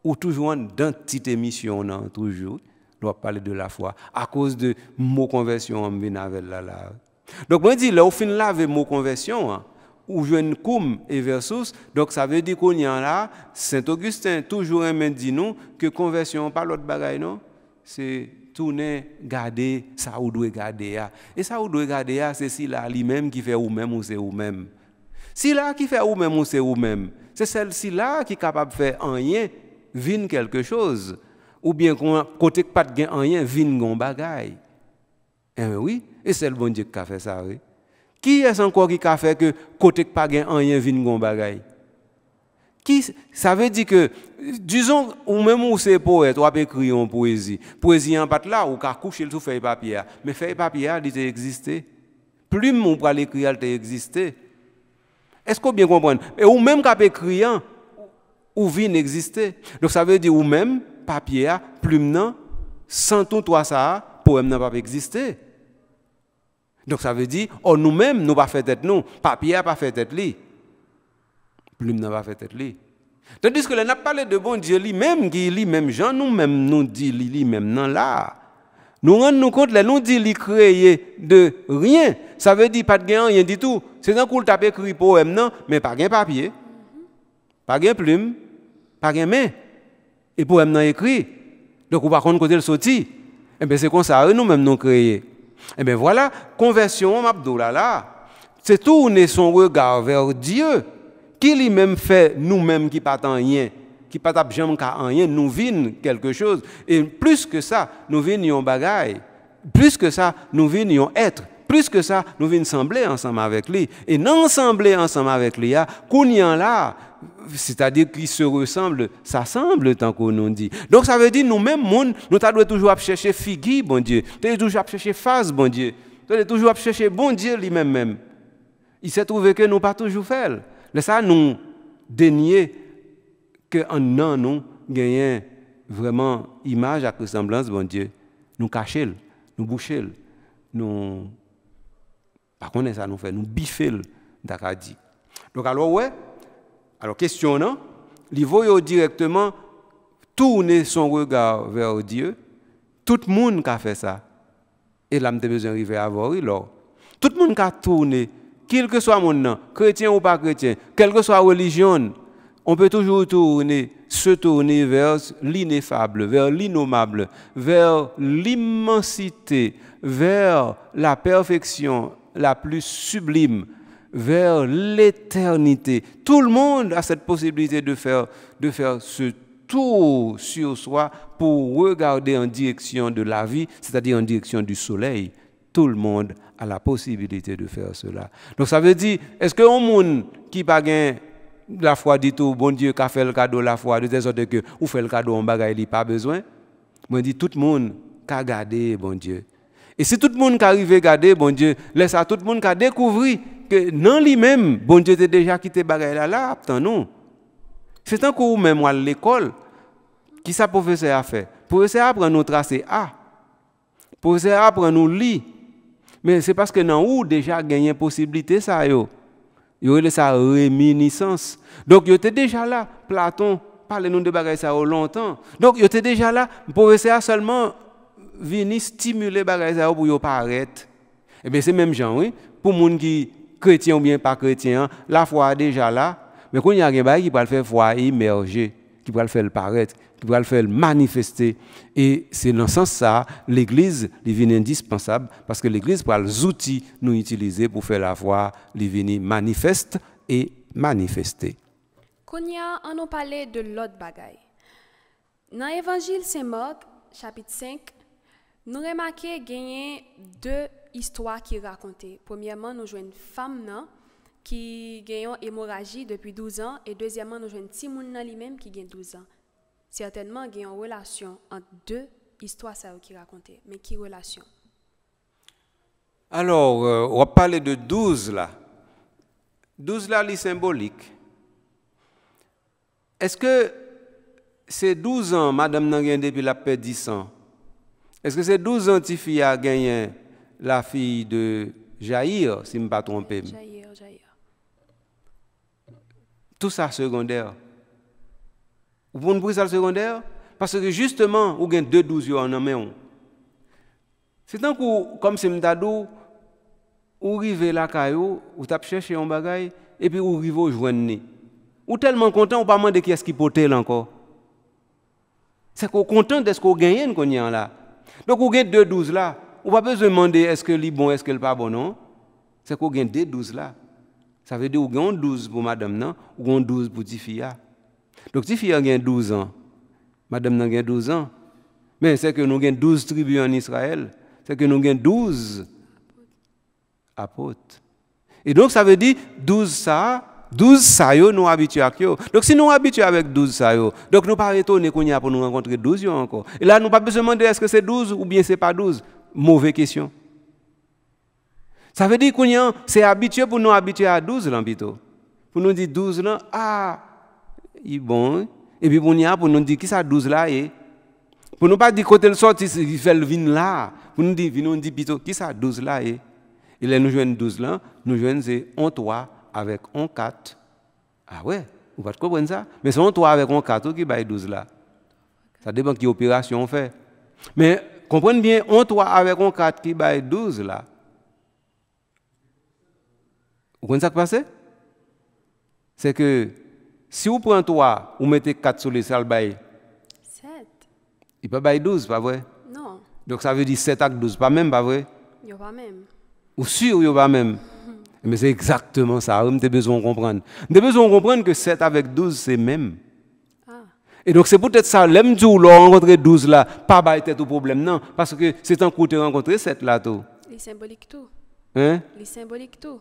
Speaker 2: Ou toujours une petite émission, toujours, on parler de la foi. À cause de mot conversion, on vient avec la là. Donc, moi, là, au fin, laver mot conversion, hein, ou jeune cum et versus. Donc ça veut dire qu'on y a là, Saint-Augustin toujours un dit nous que conversion pas l'autre bagaille non, c'est tourner garder ça ou doit garder Et ça ou doit garder c'est si là lui-même qui fait ou même ou c'est ou même. Si là qui fait ou même ou c'est ou même, c'est celle-ci là qui est capable de faire en rien, vin quelque chose ou bien côté pas de gain rien, vin gon bagaille. Eh oui, et c'est le bon Dieu qui a fait ça oui. Qui est encore qui a fait que côté que pas gain rien vigne gon bagaille Qui ça veut dire que disons ou même où c'est poète ou a écrit en poésie. Poésie en pas là ou ka coucher tout feuille papier, mais feuille papier il existé. Plume ou pas l'écrire il existé. Est-ce qu'on bien comprendre Et ou même qu'a écrit ou vient exister. Donc ça veut dire ou même papier, plume non, sans tout toi ça, poème n'a pas existé. Donc ça veut dire, on oh, nous-mêmes, nous pas fait tête nous. Papier n'a pas fait tête lui. Plume n'a pas fait tête lui. Tandis que là, n'a parlé de bon Dieu lui-même, qui lui-même, Jean nous-mêmes, nous dit lui-même, non là. Nous rendons compte, là, nous dit lui créé de rien. Ça veut dire pas de gain, rien du tout. C'est un coup taper écrit poème, non, mais pas de papier, pas de plume, pas de main. Et poème non écrit. Donc, on va compte côté le sorti. Et eh bien, c'est comme ça, nous-mêmes, nous créés. Eh bien voilà, conversion, Abdoulala, c'est tourner son regard vers Dieu, qui lui-même fait nous-mêmes qui partons rien, qui partons jamais rien, nous vînons quelque chose. Et plus que ça, nous vînons bagaille. Plus que ça, nous vînons être. Plus que ça, nous vînons sembler ensemble avec lui. Et non sembler ensemble avec lui, qu'on y en là, c'est-à-dire qu'ils se ressemblent, ça semble tant qu'on nous dit. Donc ça veut dire nous-mêmes, nous, nous toujours chercher figue, bon Dieu. Nous toujours chercher face, bon Dieu. Nous toujours chercher bon Dieu lui-même. Même. Il s'est trouvé que nous pas toujours faire. Mais ça nous dénier que en an nous gagnons vraiment image à ressemblance, bon Dieu. Nous cacher, nous boucher, nous... Par contre, ça nous fait, nous biffer, d'accord Donc alors, ouais, alors, questionnant, il voyait directement tourner son regard vers Dieu. Tout le monde a fait ça. Et là, des besoin d'arriver à voir Tout le monde a tourné, quel que soit mon nom, chrétien ou pas chrétien, quelle que soit la religion, on peut toujours tourner, se tourner vers l'ineffable, vers l'innommable, vers l'immensité, vers la perfection la plus sublime vers l'éternité. Tout le monde a cette possibilité de faire, de faire ce tour sur soi pour regarder en direction de la vie, c'est-à-dire en direction du soleil. Tout le monde a la possibilité de faire cela. Donc ça veut dire, est-ce que monde qui pas la foi dit tout, bon Dieu qui a fait le cadeau la foi, de telle sorte que ou fait le cadeau en bagaille, il pas besoin. Moi dit tout le monde qui a gardé bon Dieu. Et si tout le monde qui arrive à garder bon Dieu, laisse à tout le monde qui a découvert que non lui-même, bon Dieu t'a déjà quitté bagaille là, là, non. C'est un coup même à l'école, qui sa professeur a fait Professeur a pris nous tracer A. Professeur a pris nous lire. Mais c'est parce que dans où déjà gagné possibilité ça yo. Yo a sa réminiscence. Donc yo était déjà là, Platon parlait nous de bagaille ça longtemps. Donc yo était déjà là, professeur a seulement venu stimuler bagaille ça pour yo paraître. Et eh bien c'est même genre. oui, pour monde qui chrétien ou bien pas chrétien, la foi est déjà là, mais quand il y a quelqu'un qui va le faire foi émerger, qui va le faire paraître, qui va le faire manifester. Et c'est dans ce sens-là, l'Église devient indispensable parce que l'Église pour les outils nous utiliser pour faire la foi devenir manifeste et manifester.
Speaker 1: Quand on a parlé de l'autre bagaille. Dans l'Évangile Saint-Marc, chapitre 5, nous remarquons gagner deux histoire qui racontait Premièrement, nous jouons une femme a qui une hémorragie depuis 12 ans et deuxièmement, nous jouons un petit qui lui-même qui gagne 12 ans. Certainement, nous y une relation entre deux histoires qui Mais quelle relation
Speaker 2: Alors, euh, on va parler de 12 là. 12 là, c'est symbolique. Est-ce que ces 12 ans, madame n'a depuis la paix 10 ans? Est-ce que ces 12 ans tu fille a gagné la fille de Jaïr, si je ne me trompe pas Jair, Jaïr, Jaïr. Tout ça secondaire. Vous pouvez nous ça le secondaire Parce que justement, vous avez deux douze en main. C'est tant que, comme c'est ou vous arrivez là, vous cherchez un bagage, et puis vous arrivez au joindre. Vous êtes tellement content, vous ne pas demander qui est-ce qui pote encore. C'est qu'on est content de ce qu'on gagne qu'on y a là. Donc, vous avez deux douze là. On pas besoin demander est-ce que c'est bon, est-ce qu'elle pas bon, non. C'est qu'on gagne 12 là. Ça veut dire qu'on gagne 12 pour madame, non, ou on 12 pour 10 Donc 10 gagne 12 ans. Madame a gagne 12 ans. Mais c'est que nous avons 12 tribus en Israël. C'est que nous avons 12 apôtres. Et donc ça veut dire 12 ça, 12 ça nous habitu avec Donc si nous habitués avec 12 ça donc nous pas qu'on y a pour nous rencontrer 12 ans encore. Et là nous pas besoin de demander est-ce que c'est 12 ou bien c'est pas 12 mauvaise question. Ça veut dire qu'on c'est habitué pour nous habituer à 12 ans plutôt. Pour nous dire 12 ans, ah, il est bon. Hein. Et puis pour nous, pour nous dire qui ça 12 là est. Eh. Pour nous pas dire côté le sorti, il fait le vin là. Pour nous dire, nous plutôt qui ça 12 là eh. Et là, nous jouons 12 ans nous jouons c'est 13 3 avec en 4. Ah ouais, vous ne comprenez ça? Mais c'est en 3 avec en 4 qui baille 12 là. Ça dépend de quelle opération on fait. Mais Comprenez bien, on 3 avec un 4 qui baille 12 là. Vous comprenez ce qui passe? C'est que si vous prenez 3, vous mettez 4 sur les salles baille. 7. Il peut bailler 12, pas vrai? Non. Donc ça veut dire 7 avec 12, pas même, pas vrai? Il pas même. Ou sûr, il n'y a pas même. Mais c'est exactement ça, vous avez besoin de comprendre. Vous avez besoin de comprendre que 7 avec 12, c'est même. Et donc c'est peut-être ça, l'aime du rencontré 12 là, pas tête tout problème, non, parce que c'est un côté de rencontrer 7 là tout.
Speaker 1: Il symbolique tout. Hein? symbolique tout.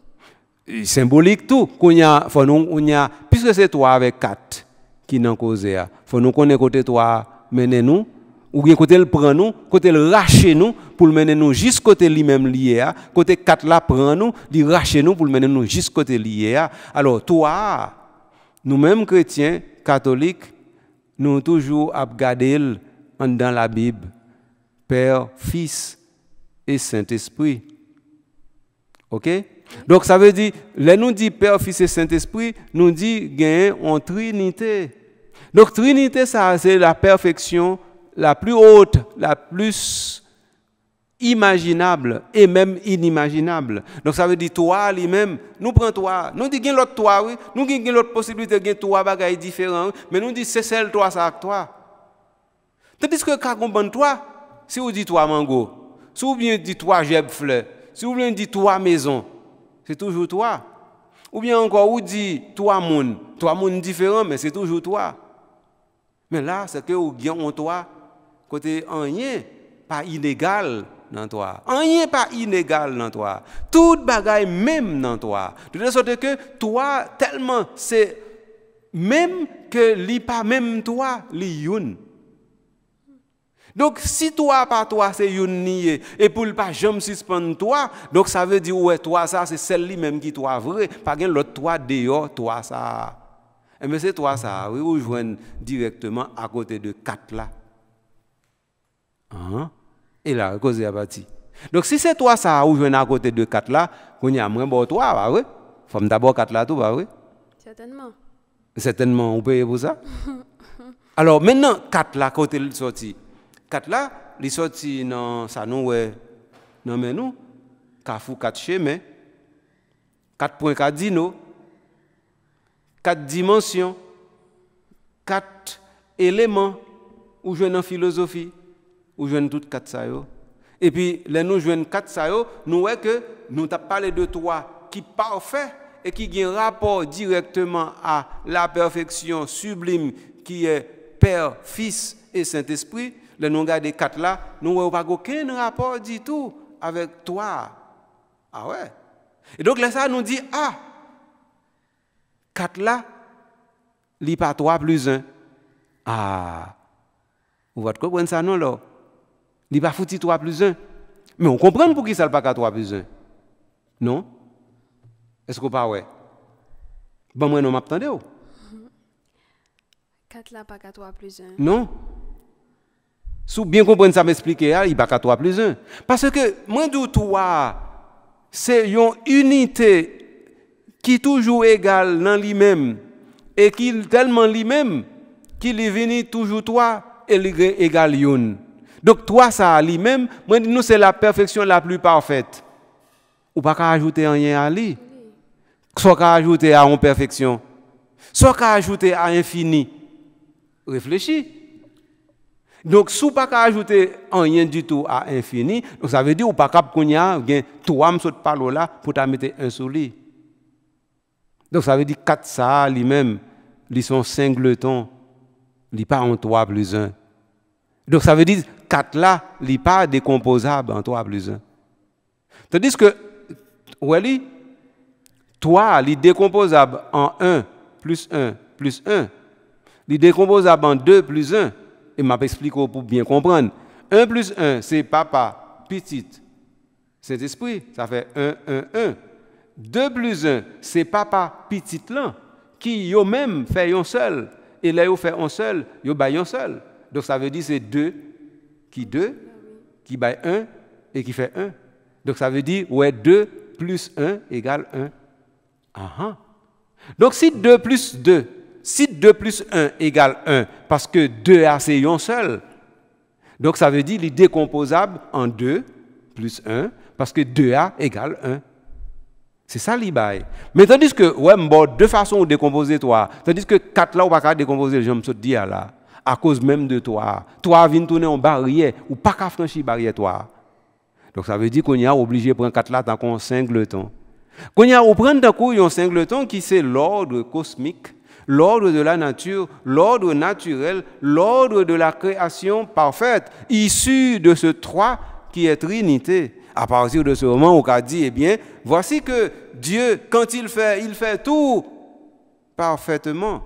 Speaker 2: Il symbolique tout. Qu'on a, on a, puisque c'est toi avec 4 qui n'en causé il faut nous connaître côté toi, mener nous, ou bien côté le prend nous, côté le rache nous, pour le mener nous jusqu'à côté lui-même lié, côté 4 là prend nous, il rache nous pour le mener nous jusqu'à côté lié. Alors toi, nous-mêmes chrétiens, catholiques, nous toujours à dans la Bible, Père, Fils et Saint-Esprit. OK? Donc ça veut dire, là nous dit Père, Fils et Saint-Esprit, nous dit gain en Trinité. Donc Trinité, ça c'est la perfection la plus haute, la plus imaginable et même inimaginable. Donc ça veut dire toi lui-même, nous prenons toi, nous disons l'autre toi oui, nous disons l'autre possibilité de trois choses différents, mais nous disons c'est celle toi ça avec toi. Tandis que quand on toi, si vous dites toi mango, si vous bien dites toi jebfle fleur, si vous bien dites toi maison, c'est toujours toi. Ou bien encore vous dites toi monde, toi monde différent mais c'est toujours toi. Mais là c'est que vous en toi côté rien pas illégal dans toi. Rien pas inégal dans toi. Tout bagaille même dans toi. De telle sorte que toi, tellement c'est même que li pas même toi, li youn. Donc, si toi, pas toi, c'est une et pour ne pas jamais suspendre toi, donc ça veut dire, ouais, toi, ça, c'est celle-là même qui toi vrai, pas l'autre toi dehors, toi, ça. Et eh mais c'est toi, ça, oui, vous directement à côté de quatre là. Hein? et là, cause est parti. Donc si c'est toi ça ou vient à côté de 4 là, on y a moins bon 3 bah oui. Faut d'abord 4 là tout bah oui. Certainement. Certainement, on paye pour ça. Alors maintenant 4 là côté de sorti. 4 là, il sorti dans sa nous ouais. Non mais nous kafou 4 chemins. 4 points d'ino, 4 dimensions. 4 éléments où je en philosophie ou jeunes toutes quatre ça Et puis, les nous jeunes quatre ça nous voyons que nous t'as parlé de toi qui parfait et qui a un rapport directement à la perfection sublime qui est Père, Fils et Saint-Esprit. Les nous regardons quatre là, nous voyons pas aucun rapport du tout avec toi. Ah ouais. Et donc, là, ça nous dit, ah, quatre là, li pas 3 plus 1. Ah, vous voyez voyez ça, non, là? Il pas foutu 3 plus 1. Mais on comprend pour qui ça n'est pas 3 plus 1. Non Est-ce que pas Bon, moi, non, m'attendez.
Speaker 1: 4 là, pas 3 plus 1. Non
Speaker 2: Si vous bien comprenez ça, m'explique, ah, il n'y a pas 3 plus 1. Parce que, moi de 3, c'est une unité qui est toujours égale dans lui-même et qui est tellement lui-même qu'il est venu toujours 3 et il est égal à donc, toi, ça, lui-même, nous, c'est la perfection la plus parfaite. Ou pas qu'à ajouter rien à lui. Soit qu'à ajouter à une perfection. Soit qu'à ajouter à l'infini Réfléchis. Donc, si pas qu'à ajouter rien du tout à infini, ça veut dire ou pas qu'à pas à trois me là pour mettre un sur Donc, ça veut dire quatre ça, lui-même, ils sont temps. Il pas en trois plus un. Donc ça veut dire, 4-là, il n'est pas décomposable en 3 plus 1. Tandis que, vous voyez, 3, il est décomposable en 1 plus 1 plus 1. Il est décomposable en 2 plus 1. Et m'a expliqué pour bien comprendre. 1 plus 1, c'est papa, petite, Cet esprit Ça fait 1, 1, 1. 2 plus 1, c'est papa, petite là, qui yo même fait un seul. Et là, il fait un seul, yon ba un seul. Donc ça veut dire que c'est 2 qui 2, qui baille 1 et qui fait 1. Donc ça veut dire, ouais, 2 plus 1 égale 1. Ah Donc si 2 plus 2, si 2 plus 1 égale 1, parce que 2 a c'est un seul, donc ça veut dire il est décomposable en 2 plus 1, parce que 2a égale 1. C'est ça l'Ibaï. Mais tandis que, ouais, bon, deux façons de décomposer toi. Tandis que 4 là, on va pas décomposer, je me suis dit là à cause même de toi. Toi viens tourner en barrière ou pas qu'à franchir barrière toi. Donc ça veut dire qu'on y a obligé de prendre quatre là dans un singleton. Qu'on y a au prendre d'un coup un singleton qui c'est l'ordre cosmique, l'ordre de la nature, l'ordre naturel, l'ordre de la création parfaite, issu de ce trois qui est Trinité. À partir de ce moment, on a dit, eh bien, voici que Dieu, quand il fait, il fait tout parfaitement.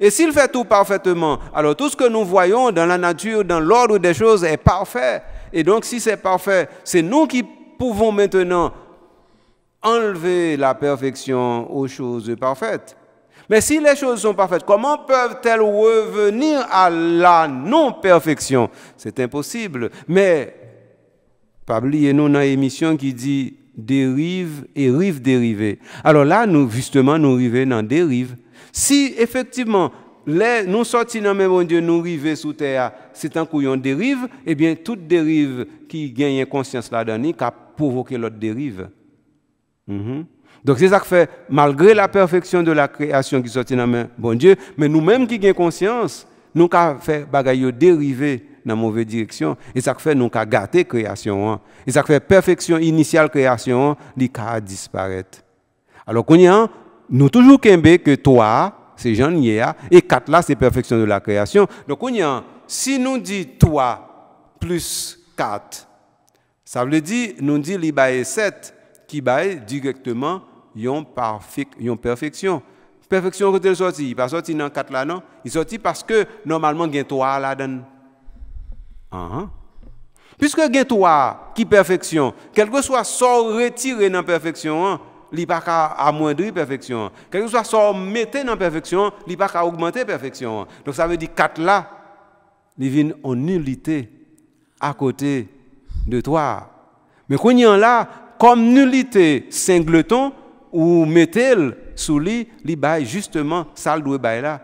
Speaker 2: Et s'il fait tout parfaitement, alors tout ce que nous voyons dans la nature, dans l'ordre des choses est parfait. Et donc si c'est parfait, c'est nous qui pouvons maintenant enlever la perfection aux choses parfaites. Mais si les choses sont parfaites, comment peuvent-elles revenir à la non-perfection C'est impossible. Mais, pas oublier, nous, dans émission qui dit dérive et rive dérivée. Alors là, justement, nous arrivons dans dérive. Si effectivement, nous sortons dans bon Dieu, nous arrivons sous terre, c'est un couillon dérive, eh bien, toute dérive qui gagne conscience là-dedans, qui a provoqué l'autre dérive. Mhm. Donc c'est ça qui fait, malgré la perfection de la création qui sortit dans main bon Dieu, mais nous-mêmes qui gagnons conscience, nous avons fait bagaille dériver dans la mauvaise direction. Et ça fait nous avons gâté la création. Hein. Et ça fait perfection initiale de la création, elle disparaître. Alors qu'on y a, nous toujours qu'aimer que toi, c'est Jean Nia, et 4 là, c'est perfection de la création. Donc, on y a, si nous dit toi plus 4, ça veut dire, nous dit libaye 7, qui baille directement yon, yon perfection. Perfection, quand elle il pas sorti dans 4 là, non? Il sorti parce que normalement, il y a 3 là-dedans. Ah, hein? Puisque il y a 3 qui perfection, quel que soit sort retiré dans perfection, hein? il n'y a pas qu'à amoindrir la perfection. Quelque que soit son on dans la perfection, il n'y a pas qu'à augmenter la perfection. Donc ça veut dire que là, il en nullité à côté de toi. Mais quand y a là, comme nullité singleton, ou mettez sous lui, il a justement ça y a là,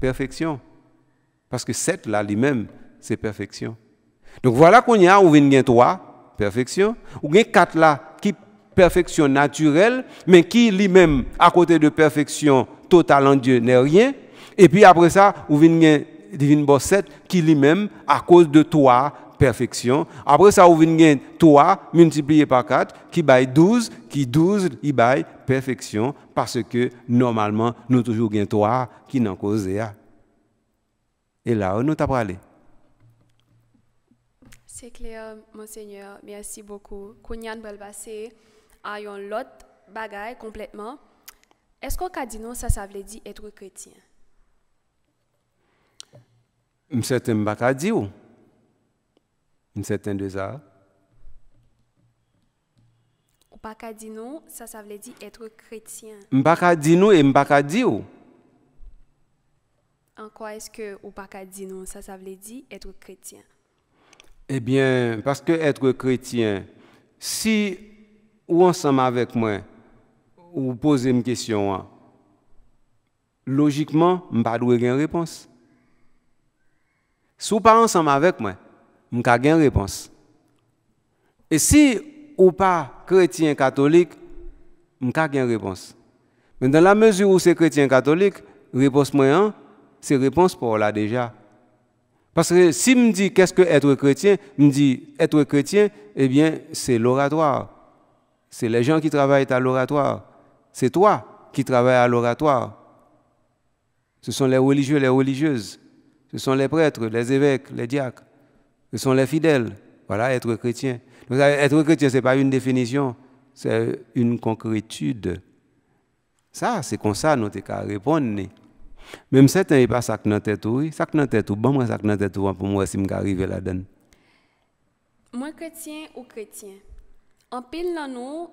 Speaker 2: perfection. Parce que sept là lui-même, c'est perfection. Donc voilà qu'on y a, on vient trois perfection. Ou bien quatre là, perfection naturelle, mais qui lui-même, à côté de perfection totale en Dieu, n'est rien. Et puis après ça, vous venez divine bossette qui lui-même, à cause de toi, perfection. Après ça, vous venez toi, multiplié par 4 qui baille 12, qui 12, il baille perfection parce que normalement, nous toujours gain toi, qui n'en cause Et là, nous t'a parlé.
Speaker 1: C'est clair, monseigneur. Merci beaucoup a yon lot bagay est qu'on ka di ça, ça ça veut être chrétien?
Speaker 2: chrétien? ou? certaine za?
Speaker 1: Ou ça, ça ça, ça veut dire être chrétien.
Speaker 2: Mbaka ou?
Speaker 1: En quoi est-ce que ou baka ça, ça ça, ça vle
Speaker 2: Eh bien, parce que être chrétien, si ou ensemble avec moi, ou poser une question, hein. logiquement, je ne pas une réponse. Si vous pas ensemble avec moi, je une réponse. Et si ou pas chrétien catholique, je n'ai une réponse. Mais dans la mesure où c'est chrétien catholique, réponse moi, hein, c'est réponse pour là déjà. Parce que si je me dis qu'est-ce que être chrétien, je dis être chrétien, eh bien, c'est l'oratoire. C'est les gens qui travaillent à l'oratoire. C'est toi qui travailles à l'oratoire. Ce sont les religieux, les religieuses. Ce sont les prêtres, les évêques, les diacres. Ce sont les fidèles. Voilà, être chrétien. être chrétien, ce n'est pas une définition, c'est une concrétude. Ça, c'est comme ça, nous avons répondre. Même certains n'ont pas ça la tête, Ça la tête, bon, moi, ça dans la tête, pour moi, si je arrivé là-dedans.
Speaker 1: Moi, chrétien ou chrétien? En pile, nous,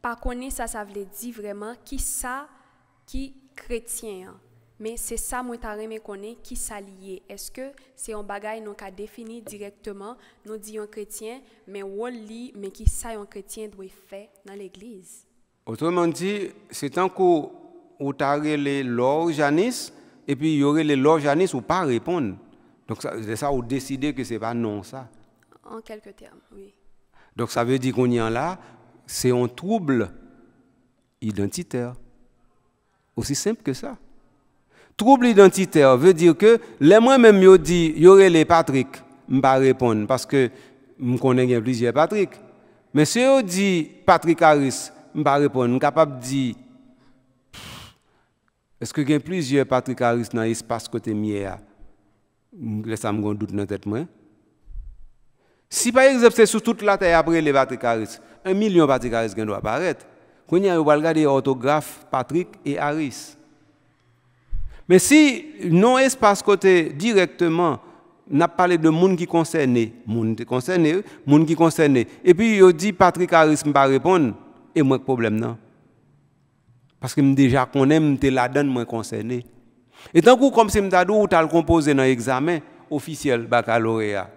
Speaker 1: pas connaissant ça, ça dire vraiment qui ça, qui est chrétien. Hein. Mais c'est ça, moi, tu as qui ça lié. Est-ce que c'est en bagage non qu'à définir défini directement, nous dit un chrétien, mais on lit, mais qui ça, un chrétien, doit faire fait dans l'Église
Speaker 2: Autrement dit, c'est un cours où tu as et puis il y aurait l'or Janis, ou pas répondre. Donc c'est ça, ou décider que c'est pas non, ça.
Speaker 1: En quelques termes, oui.
Speaker 2: Donc ça veut dire qu'on y en là, c'est un trouble identitaire. Aussi simple que ça. Trouble identitaire veut dire que les moi-même, je dis, il y aurait les Patrick, je ne pas répondre parce que je connais plusieurs Patrick. Mais si je dit « Patrick Harris, je ne pas répondre, je suis capable de dire est-ce que y a plusieurs Patrick Harris dans l'espace côté mien laisse moi un doute dans la tête. Si par exemple c'est sur toute la terre après les Patrick Harris, un million Patrick Harris qui doit apparaître. Quand il y a regarder Patrick et Harris. Mais si non espace côté directement, n'a parlé de monde qui concerné, monde concerné, monde qui concerné. Et puis il dit Patrick Harris ne pas répondre et moi problème non. Parce que déjà qu'on aime la donne moi concerné. Et tant que comme c'est m'tadou ou t'as le composé dans examen officiel baccalauréat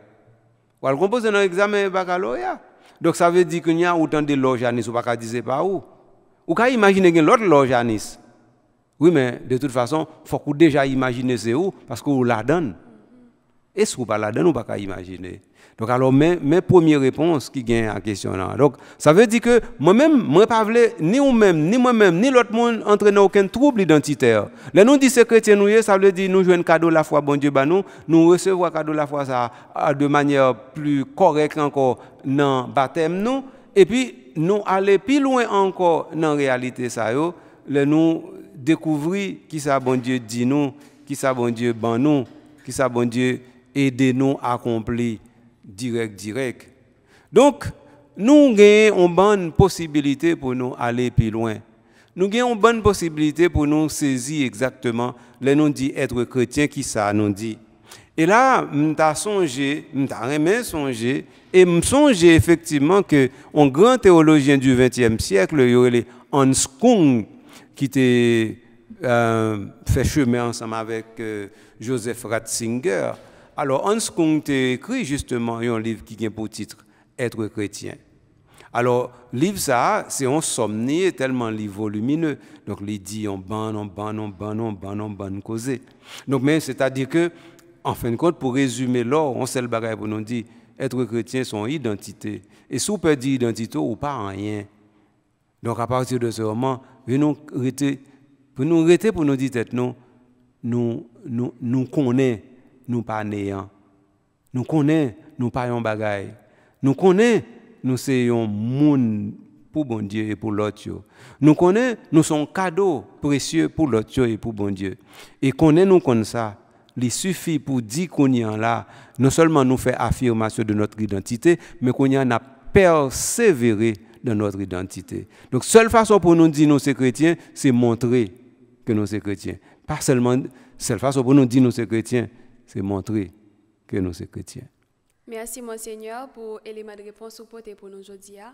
Speaker 2: un examen examen baccalauréat. Donc ça veut dire qu'il y a autant de loges à Nice, ou pas dire pas où. Ou pouvez imaginer qu'il y l'autre loge Oui, mais de toute façon, il faut déjà imaginer c'est où, parce vous la donne. Est-ce vous ne la pas ou pas imaginer? Donc alors, mes, premières réponses qui gagnent à la question là. Donc, ça veut dire que moi-même, moi pas ni moi-même, ni moi-même, ni l'autre monde entraîner aucun trouble identitaire. Là, nous disons chrétien nous ça veut dire nous jouons un cadeau la foi, bon Dieu, ben nous, nous recevons cadeau la foi ça euh, de manière plus correcte encore dans le baptême nous. Et puis, nous aller plus loin encore dans la réalité ça yo, là, nous découvrir qui ça bon Dieu dit nous, qui ça bon Dieu ban nous, qui ça bon Dieu aide nous à accomplir direct, direct. Donc, nous avons une bonne possibilité pour nous aller plus loin. Nous avons une bonne possibilité pour nous saisir exactement les nous dit être chrétien qui ça nous dit. Et là, m'ta songé, m'ta vraiment songé, et songé effectivement que un grand théologien du XXe siècle, il Hans Kung, qui était euh, fait chemin ensemble avec euh, Joseph Ratzinger, alors, Hans Kung a écrit justement un livre qui vient pour titre Être chrétien. Alors, livre ça, c'est un somnier tellement livre volumineux. Donc, il dit on ban, on ban, on ban, on ban, on ban, causé Donc, mais c'est-à-dire que, en fin de compte, pour résumer l'or, on sait le bagage pour nous dire être chrétien, son identité. Et si on peut dire identité, ou pas rien. Donc, à partir de ce moment, venons arrêter, pour nous arrêter pour nous dire tête, non, nous, nous, nous connaissons nous pas néant. Nous connaissons, nous pas un bagaille. Nous connaissons, nous sommes monde pour bon Dieu et pour l'autre. Nous connaissons, nous sommes cadeaux précieux pour l'autre et pour bon Dieu. Et connaissons nous comme ça. Il suffit pour dire qu'on y en là, non seulement nous fait affirmation de notre identité, mais qu'on y en a persévéré dans notre identité. Donc, seule façon pour nous dire nous sommes chrétiens, c'est montrer que nous sommes chrétiens. Pas seulement, seule façon pour nous dire nous sommes chrétiens, c'est montrer que nous sommes chrétiens.
Speaker 1: Merci, Monseigneur, pour l'élément de réponse au poté pour nous aujourd'hui. Hein.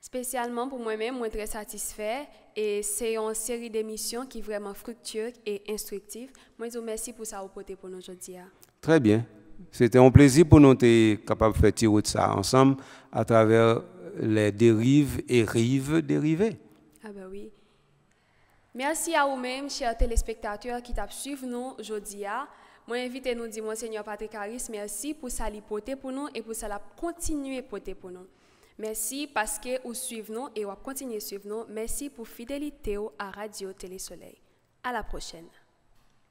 Speaker 1: Spécialement pour moi-même, suis très satisfait et c'est une série d'émissions qui est vraiment fructueuse et instructive. Moi, je vous remercie pour ça au poté pour nous aujourd'hui. Hein.
Speaker 2: Très bien. C'était un plaisir pour nous d'être capables de faire tirer de ça ensemble à travers les dérives et rives dérivées.
Speaker 1: Ah ben oui. Merci à vous-même, chers téléspectateurs qui t'ont suivi nous aujourd'hui. Hein. Moi, invite nous dire, mon Seigneur Patrick Harris, merci pour sa liberté pour nous et pour ça la continuer poter pour nous. Merci parce que vous suivez nous et vous continuez à suivre nous. Merci pour fidélité à Radio Télé Soleil. À la prochaine.